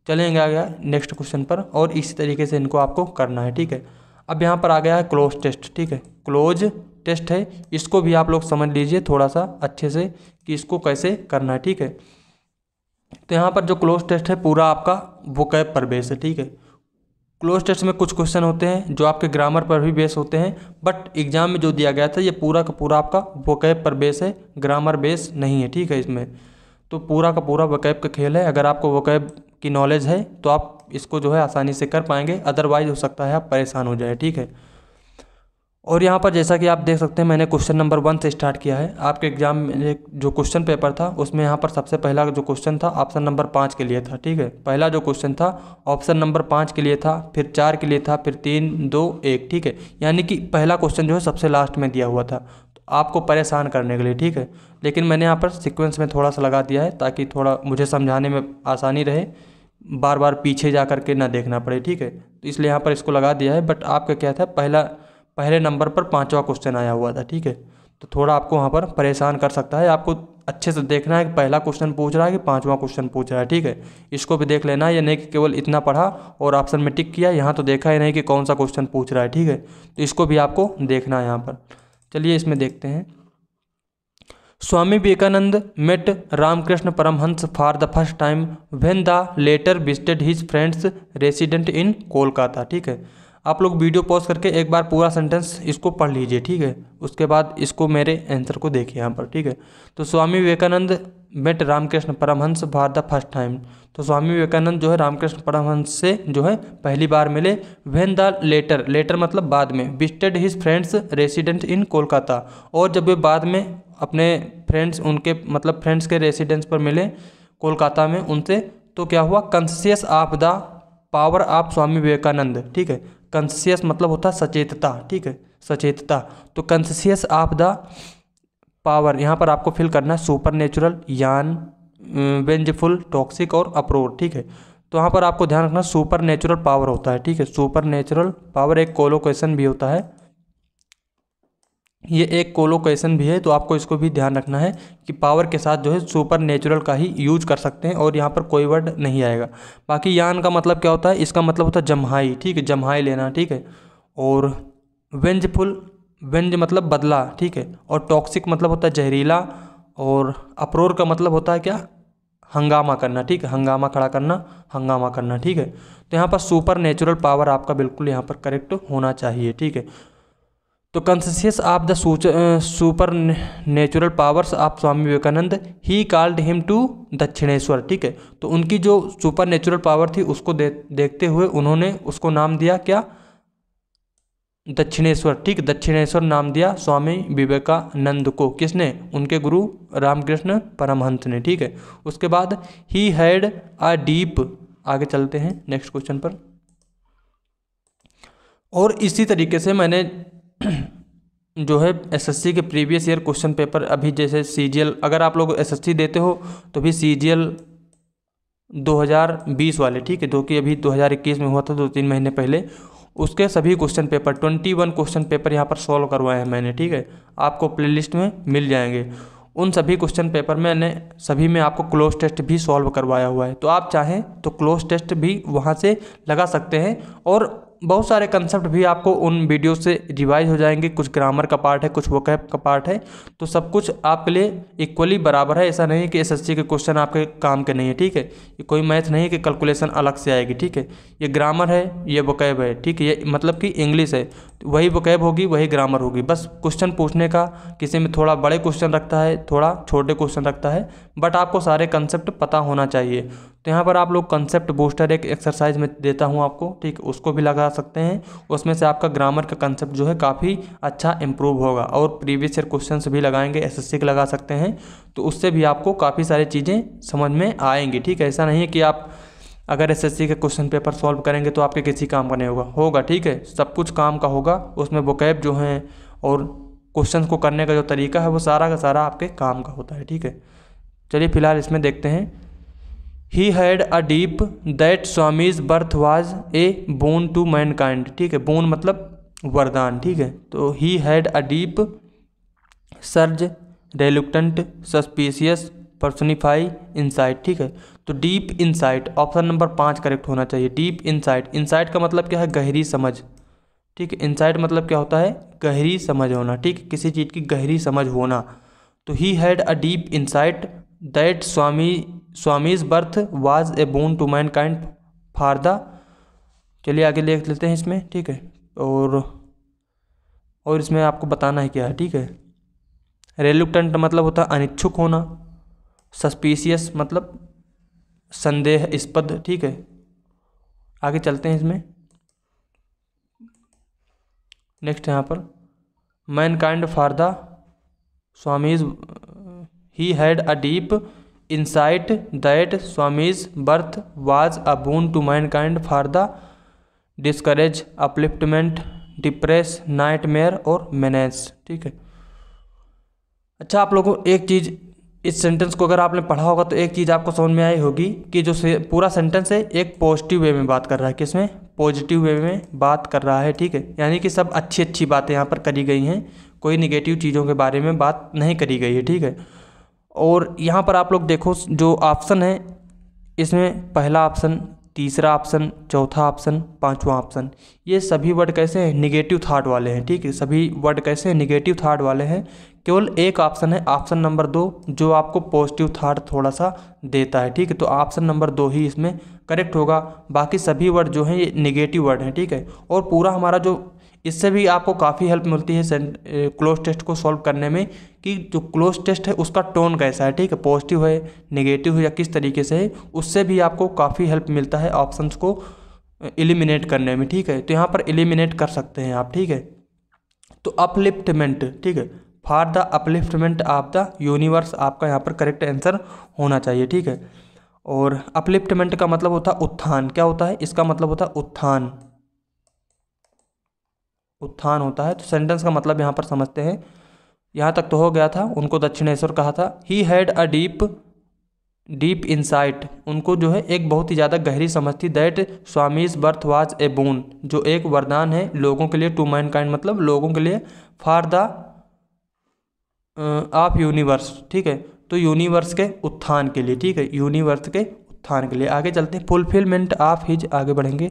चलेंगे आ गया नेक्स्ट क्वेश्चन पर और इसी तरीके से इनको आपको करना है ठीक है अब यहाँ पर आ गया है क्लोज टेस्ट ठीक है क्लोज टेस्ट है इसको भी आप लोग समझ लीजिए थोड़ा सा अच्छे से कि इसको कैसे करना है ठीक है तो यहाँ पर जो क्लोज टेस्ट है पूरा आपका वो कैब पर बेस है ठीक है क्लोज टेस्ट में कुछ क्वेश्चन होते हैं जो आपके ग्रामर पर भी बेस होते हैं बट एग्जाम में जो दिया गया था ये पूरा का पूरा आपका वोकैब पर बेस है ग्रामर बेस नहीं है ठीक है इसमें तो पूरा का पूरा वोकैब का खेल है अगर आपको वोकैब की नॉलेज है तो आप इसको जो है आसानी से कर पाएंगे अदरवाइज हो सकता है आप परेशान हो जाए ठीक है और यहाँ पर जैसा कि आप देख सकते हैं मैंने क्वेश्चन नंबर वन से स्टार्ट किया है आपके एग्जाम में जो क्वेश्चन पेपर था उसमें यहाँ पर सबसे पहला जो क्वेश्चन था ऑप्शन नंबर पाँच के लिए था ठीक है पहला जो क्वेश्चन था ऑप्शन नंबर पाँच के लिए था फिर चार के लिए था फिर तीन दो एक ठीक है यानी कि पहला क्वेश्चन जो है सबसे लास्ट में दिया हुआ था तो आपको परेशान करने के लिए ठीक है लेकिन मैंने यहाँ पर सिक्वेंस में थोड़ा सा लगा दिया है ताकि थोड़ा मुझे समझाने में आसानी रहे बार बार पीछे जा कर के ना देखना पड़े ठीक है तो इसलिए यहाँ पर इसको लगा दिया है बट आपका क्या था पहला पहले नंबर पर पाँचवा क्वेश्चन आया हुआ था ठीक है तो थोड़ा आपको वहाँ पर परेशान कर सकता है आपको अच्छे से देखना है कि पहला क्वेश्चन पूछ रहा है कि पाँचवा क्वेश्चन पूछ रहा है ठीक है इसको भी देख लेना है या नहीं कि केवल इतना पढ़ा और ऑप्शन में टिक किया यहाँ तो देखा ही नहीं कि कौन सा क्वेश्चन पूछ रहा है ठीक है तो इसको भी आपको देखना है यहाँ पर चलिए इसमें देखते हैं Swami Vivekananda met Ramakrishna Paramhansa for the first time when the latter visited his friends resident in Kolkata ठीक है आप लोग वीडियो पॉज करके एक बार पूरा सेंटेंस इसको पढ़ लीजिए ठीक है उसके बाद इसको मेरे आंसर को देखिए यहाँ पर ठीक है तो Swami Vivekananda met Ramakrishna Paramhansa for the first time तो स्वामी विवेकानंद जो है रामकृष्ण परमहंस से जो है पहली बार मिले वेन द लेटर लेटर मतलब बाद में visited his friends resident in Kolkata और जब वे बाद में अपने फ्रेंड्स उनके मतलब फ्रेंड्स के रेसिडेंस पर मिले कोलकाता में उनसे तो क्या हुआ conscious of the power of Swami Vivekananda ठीक है कंसियस मतलब होता है सचेतता ठीक है सचेतता तो कंसियस ऑफ द पावर यहाँ पर आपको फिल करना है सुपर नेचुरल यान वेंजफुल टॉक्सिक और अप्रोर ठीक है तो यहाँ पर आपको ध्यान रखना सुपर नेचुरल पावर होता है ठीक है सुपर नेचुरल पावर एक कोलोकेशन भी होता है ये एक कोलोकेशन भी है तो आपको इसको भी ध्यान रखना है कि पावर के साथ जो है सुपर नेचुरल का ही यूज कर सकते हैं और यहाँ पर कोई वर्ड नहीं आएगा बाकी यान का मतलब क्या होता है इसका मतलब होता है जम्हाई ठीक है जम्हाई लेना ठीक है और वेंजफुल वेंज मतलब बदला ठीक है और टॉक्सिक मतलब होता है जहरीला और अप्रोर का मतलब होता है क्या हंगामा करना ठीक है हंगामा खड़ा करना हंगामा करना ठीक है तो यहाँ पर सुपर नेचुरल पावर आपका बिल्कुल यहाँ पर करेक्ट होना चाहिए ठीक है तो conscious of the supernatural powers of Swami Vivekananda ही कॉल्ड हिम टू दक्षिणेश्वर ठीक है तो उनकी जो सुपर नेचुरल पावर थी उसको दे, देखते हुए उन्होंने उसको नाम दिया क्या दक्षिणेश्वर ठीक दक्षिणेश्वर नाम दिया स्वामी विवेकानंद को किसने उनके गुरु रामकृष्ण परमहंस ने ठीक है उसके बाद ही हैड अ डीप आगे चलते हैं नेक्स्ट क्वेश्चन पर और इसी तरीके से मैंने जो है एसएससी के प्रीवियस ईयर क्वेश्चन पेपर अभी जैसे सीजीएल अगर आप लोग एसएससी देते हो तो भी सीजीएल 2020 वाले ठीक है जो कि अभी 2021 में हुआ था दो तीन महीने पहले उसके सभी क्वेश्चन पेपर 21 क्वेश्चन पेपर यहाँ पर सॉल्व करवाए हैं मैंने ठीक है आपको प्लेलिस्ट में मिल जाएंगे उन सभी क्वेश्चन पेपर मैंने सभी में आपको क्लोज टेस्ट भी सॉल्व करवाया हुआ है तो आप चाहें तो क्लोज टेस्ट भी वहाँ से लगा सकते हैं और बहुत सारे कंसेप्ट भी आपको उन वीडियो से रिवाइज हो जाएंगे कुछ ग्रामर का पार्ट है कुछ वोकैप का पार्ट है तो सब कुछ आपके लिए इक्वली बराबर है ऐसा नहीं है कि एसएससी के क्वेश्चन आपके काम के नहीं है ठीक है ये कोई मैथ नहीं है कि कैलकुलेशन अलग से आएगी ठीक है ये ग्रामर है ये वोकैब है ठीक है ये मतलब कि इंग्लिश है वही वकैब होगी वही ग्रामर होगी बस क्वेश्चन पूछने का किसी में थोड़ा बड़े क्वेश्चन रखता है थोड़ा छोटे क्वेश्चन रखता है बट आपको सारे कंसेप्ट पता होना चाहिए तो यहाँ पर आप लोग कंसेप्ट बूस्टर एक एक्सरसाइज में देता हूँ आपको ठीक उसको भी लगा सकते हैं उसमें से आपका ग्रामर का कंसेप्ट जो है काफ़ी अच्छा इम्प्रूव होगा और प्रीवियस ईयर क्वेश्चन भी लगाएंगे एसएससी के लगा सकते हैं तो उससे भी आपको काफ़ी सारी चीज़ें समझ में आएंगी ठीक है ऐसा नहीं है कि आप अगर एसएससी के क्वेश्चन पेपर सॉल्व करेंगे तो आपके किसी काम का नहीं होगा होगा ठीक है सब कुछ काम का होगा उसमें वोकैब जो हैं और क्वेश्चन को करने का जो तरीका है वो सारा का सारा आपके काम का होता है ठीक है चलिए फिलहाल इसमें देखते हैं he had a deep that Swami's birth was a boon to mankind ठीक है बोन मतलब वरदान ठीक है तो he had a deep surge reluctant suspicious personify insight ठीक है तो डीप इनसाइट ऑप्शन नंबर पाँच करेक्ट होना चाहिए डीप इनसाइट इंसाइट का मतलब क्या है गहरी समझ ठीक है इंसाइट मतलब क्या होता है गहरी समझ होना ठीक है किसी चीज़ की गहरी समझ होना तो he had a deep insight that Swami Swami's birth was a boon to mankind for the चलिए आगे देख लेते हैं इसमें ठीक है और और इसमें आपको बताना है क्या है ठीक है रेलुक्टेंट मतलब होता है अनिच्छुक होना सस्पीसियस मतलब संदेह स्पद ठीक है आगे चलते हैं इसमें नेक्स्ट यहाँ पर mankind for the Swami's he had a deep insight that Swami's birth was a boon to mankind for the discourage upliftment depress mayor और मैनेज ठीक है अच्छा आप लोगों को एक चीज़ इस सेंटेंस को अगर आपने पढ़ा होगा तो एक चीज़ आपको समझ में आई होगी कि जो से, पूरा सेंटेंस है एक पॉजिटिव वे में बात कर रहा है किसमें पॉजिटिव वे में बात कर रहा है ठीक है यानी कि सब अच्छी अच्छी बातें यहाँ पर करी गई हैं कोई निगेटिव चीज़ों के बारे में बात नहीं करी गई है ठीक है और यहाँ पर आप लोग देखो जो ऑप्शन है इसमें पहला ऑप्शन तीसरा ऑप्शन चौथा ऑप्शन पांचवा ऑप्शन ये सभी वर्ड कैसे हैं निगेटिव थाट वाले हैं ठीक है सभी वर्ड कैसे हैं निगेटिव थाट वाले हैं केवल एक ऑप्शन है ऑप्शन नंबर दो जो आपको पॉजिटिव थाट थोड़ा सा देता है ठीक है तो ऑप्शन नंबर दो ही इसमें करेक्ट होगा बाकी सभी वर्ड जो हैं ये निगेटिव वर्ड हैं ठीक है और पूरा हमारा जो इससे भी आपको काफ़ी हेल्प मिलती है क्लोज टेस्ट को सॉल्व करने में कि जो क्लोज टेस्ट है उसका टोन कैसा है ठीक है पॉजिटिव है निगेटिव है या किस तरीके से है उससे भी आपको काफ़ी हेल्प मिलता है ऑप्शंस को एलिमिनेट करने में ठीक है तो यहाँ पर एलिमिनेट कर सकते हैं आप ठीक है तो अपलिफ्टमेंट ठीक है for the upliftment of the universe आपका यहाँ पर करेक्ट आंसर होना चाहिए ठीक है और अपलिफ्टमेंट का मतलब होता है उत्थान क्या होता है इसका मतलब होता है उत्थान उत्थान होता है तो सेंटेंस का मतलब यहाँ पर समझते हैं यहाँ तक तो हो गया था उनको दक्षिणेश्वर कहा था he had a deep deep insight उनको जो है एक बहुत ही ज़्यादा गहरी समझ थी that Swami's birth was a boon जो एक वरदान है लोगों के लिए टू माइंड काइंड मतलब लोगों के लिए फॉर द ऑफ यूनिवर्स ठीक है तो यूनिवर्स के उत्थान के लिए ठीक है यूनिवर्स के उत्थान के लिए आगे चलते हैं फुलफिलमेंट ऑफ हिज आगे बढ़ेंगे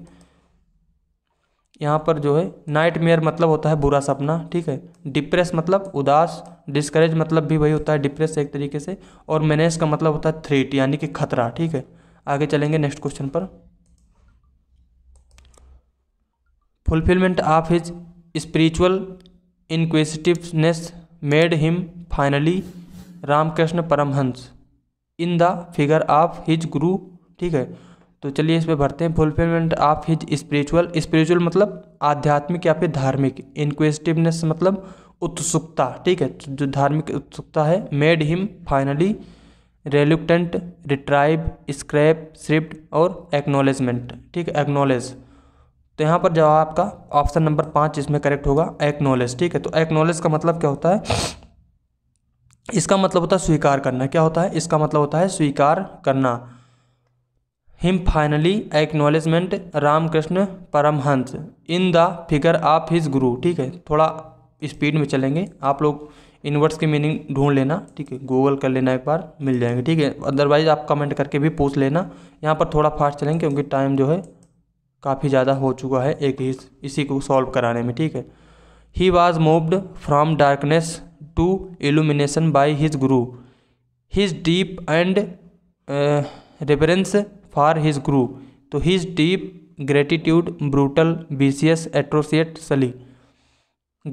यहाँ पर जो है नाइट मेयर मतलब होता है बुरा सपना ठीक है डिप्रेस मतलब उदास डिस्करेज मतलब भी वही होता है डिप्रेस एक तरीके से और मैनेज का मतलब होता है थ्रेट यानी कि खतरा ठीक है आगे चलेंगे नेक्स्ट क्वेश्चन पर fulfilment of his spiritual inquisitiveness made him finally Ramakrishna Paramhansa in the figure of his guru ठीक है तो चलिए इस पे भरते हैं fulfilment of his spiritual spiritual मतलब आध्यात्मिक या फिर धार्मिक इनक्वेस्टिवनेस मतलब उत्सुकता ठीक है तो जो धार्मिक उत्सुकता है मेड हिम फाइनली रेलुक्टेंट रिट्राइब स्क्रैप स्क्रिप्ट और एक्नोलेजमेंट ठीक है एक्नोलेज तो यहाँ पर जवाब आपका ऑप्शन नंबर पाँच इसमें करेक्ट होगा एक्नोलेज ठीक है तो एक्नोलेज का मतलब क्या होता है इसका मतलब होता है स्वीकार करना क्या होता है इसका मतलब होता है स्वीकार करना him finally acknowledgement Ramakrishna Paramhansa in the figure of his guru ठीक है थोड़ा स्पीड में चलेंगे आप लोग इनवर्ड्स की मीनिंग ढूंढ लेना ठीक है गूगल कर लेना एक बार मिल जाएंगे ठीक है अदरवाइज आप कमेंट करके भी पूछ लेना यहाँ पर थोड़ा फास्ट चलेंगे क्योंकि टाइम जो है काफ़ी ज़्यादा हो चुका है एक ही इसी को सॉल्व कराने में ठीक है he was moved from darkness to illumination by his guru his deep and reference for his guru तो his deep gratitude brutal BCS एट्रोसिएट सली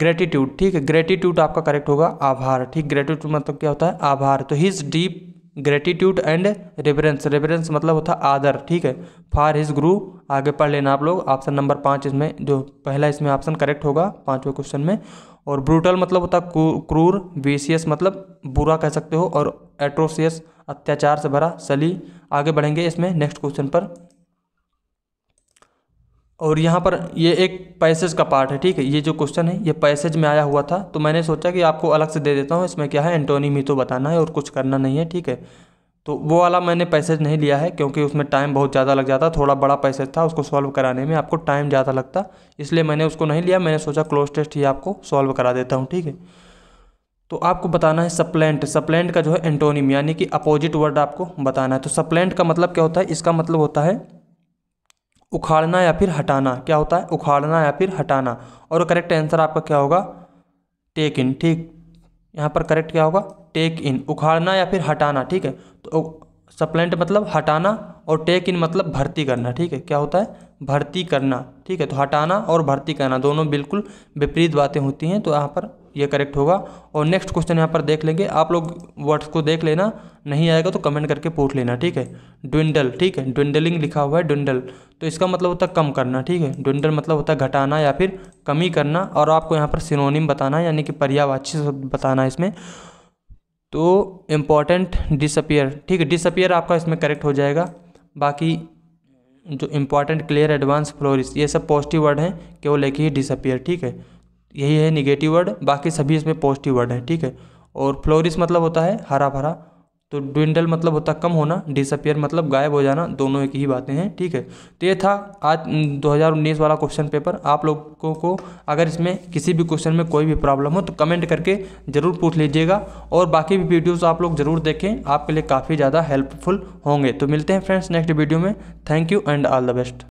ग्रेटिट्यूड ठीक है ग्रेटिट्यूड आपका करेक्ट होगा आभार ठीक ग्रेटिट्यूड मतलब क्या होता है आभार तो his deep gratitude and reference reference मतलब होता आदर ठीक है फार हिज गुरु आगे पढ़ लेना आप लोग ऑप्शन नंबर पाँच इसमें जो पहला इसमें ऑप्शन करेक्ट होगा पाँचवें क्वेश्चन में और ब्रूटल मतलब होता क्रूर वेसियस मतलब बुरा कह सकते हो और एट्रोसियस अत्याचार से भरा सली आगे बढ़ेंगे इसमें नेक्स्ट क्वेश्चन पर और यहाँ पर ये एक पैसेज का पार्ट है ठीक है ये जो क्वेश्चन है ये पैसेज में आया हुआ था तो मैंने सोचा कि आपको अलग से दे देता हूँ इसमें क्या है एंटोनीम ही तो बताना है और कुछ करना नहीं है ठीक है तो वो वाला मैंने पैसेज नहीं लिया है क्योंकि उसमें टाइम बहुत ज़्यादा लग जाता थोड़ा बड़ा पैसेज था उसको सॉल्व कराने में आपको टाइम ज़्यादा लगता इसलिए मैंने उसको नहीं लिया मैंने सोचा क्लोज टेस्ट ही आपको सॉल्व करा देता हूँ ठीक है तो आपको बताना है सप्लेंट सप्लेंट का जो है एंटोनिम यानी कि अपोजिट वर्ड आपको बताना है तो सप्लेंट का मतलब क्या होता है इसका मतलब होता है उखाड़ना या फिर हटाना क्या होता है उखाड़ना या फिर हटाना और करेक्ट आंसर आपका क्या होगा टेक इन ठीक यहाँ पर करेक्ट क्या होगा टेक इन उखाड़ना या फिर हटाना ठीक है तो सप्लेंट मतलब हटाना और टेक इन मतलब भर्ती करना ठीक है क्या होता है भर्ती करना ठीक है तो हटाना और भर्ती करना दोनों बिल्कुल विपरीत बातें होती हैं तो यहाँ पर ये करेक्ट होगा और नेक्स्ट क्वेश्चन यहाँ पर देख लेंगे आप लोग वर्ड्स को देख लेना नहीं आएगा तो कमेंट करके पूछ लेना ठीक है ड्विंडल ठीक है ड्विंडलिंग लिखा हुआ है ड्विंडल तो इसका मतलब होता है कम करना ठीक है ड्विंडल मतलब होता है घटाना या फिर कमी करना और आपको यहाँ पर सिनोनिम बताना है यानी कि पर्यावाची शब्द बताना है इसमें तो इम्पॉर्टेंट डिसअपियर ठीक है डिसअपियर आपका इसमें करेक्ट हो जाएगा बाकी जो इम्पॉर्टेंट क्लियर एडवांस फ्लोरिस ये सब पॉजिटिव वर्ड हैं केवल एक ही डिसअपियर ठीक है यही है निगेटिव वर्ड बाकी सभी इसमें पॉजिटिव वर्ड है ठीक है और फ्लोरिस मतलब होता है हरा भरा तो ड्विंडल मतलब होता कम होना डिसअपियर मतलब गायब हो जाना दोनों एक ही बातें हैं ठीक है तो ये था आज 2019 वाला क्वेश्चन पेपर आप लोगों को अगर इसमें किसी भी क्वेश्चन में कोई भी प्रॉब्लम हो तो कमेंट करके ज़रूर पूछ लीजिएगा और बाकी भी वीडियोज़ आप लोग ज़रूर देखें आपके लिए काफ़ी ज़्यादा हेल्पफुल होंगे तो मिलते हैं फ्रेंड्स नेक्स्ट वीडियो में thank you and all the best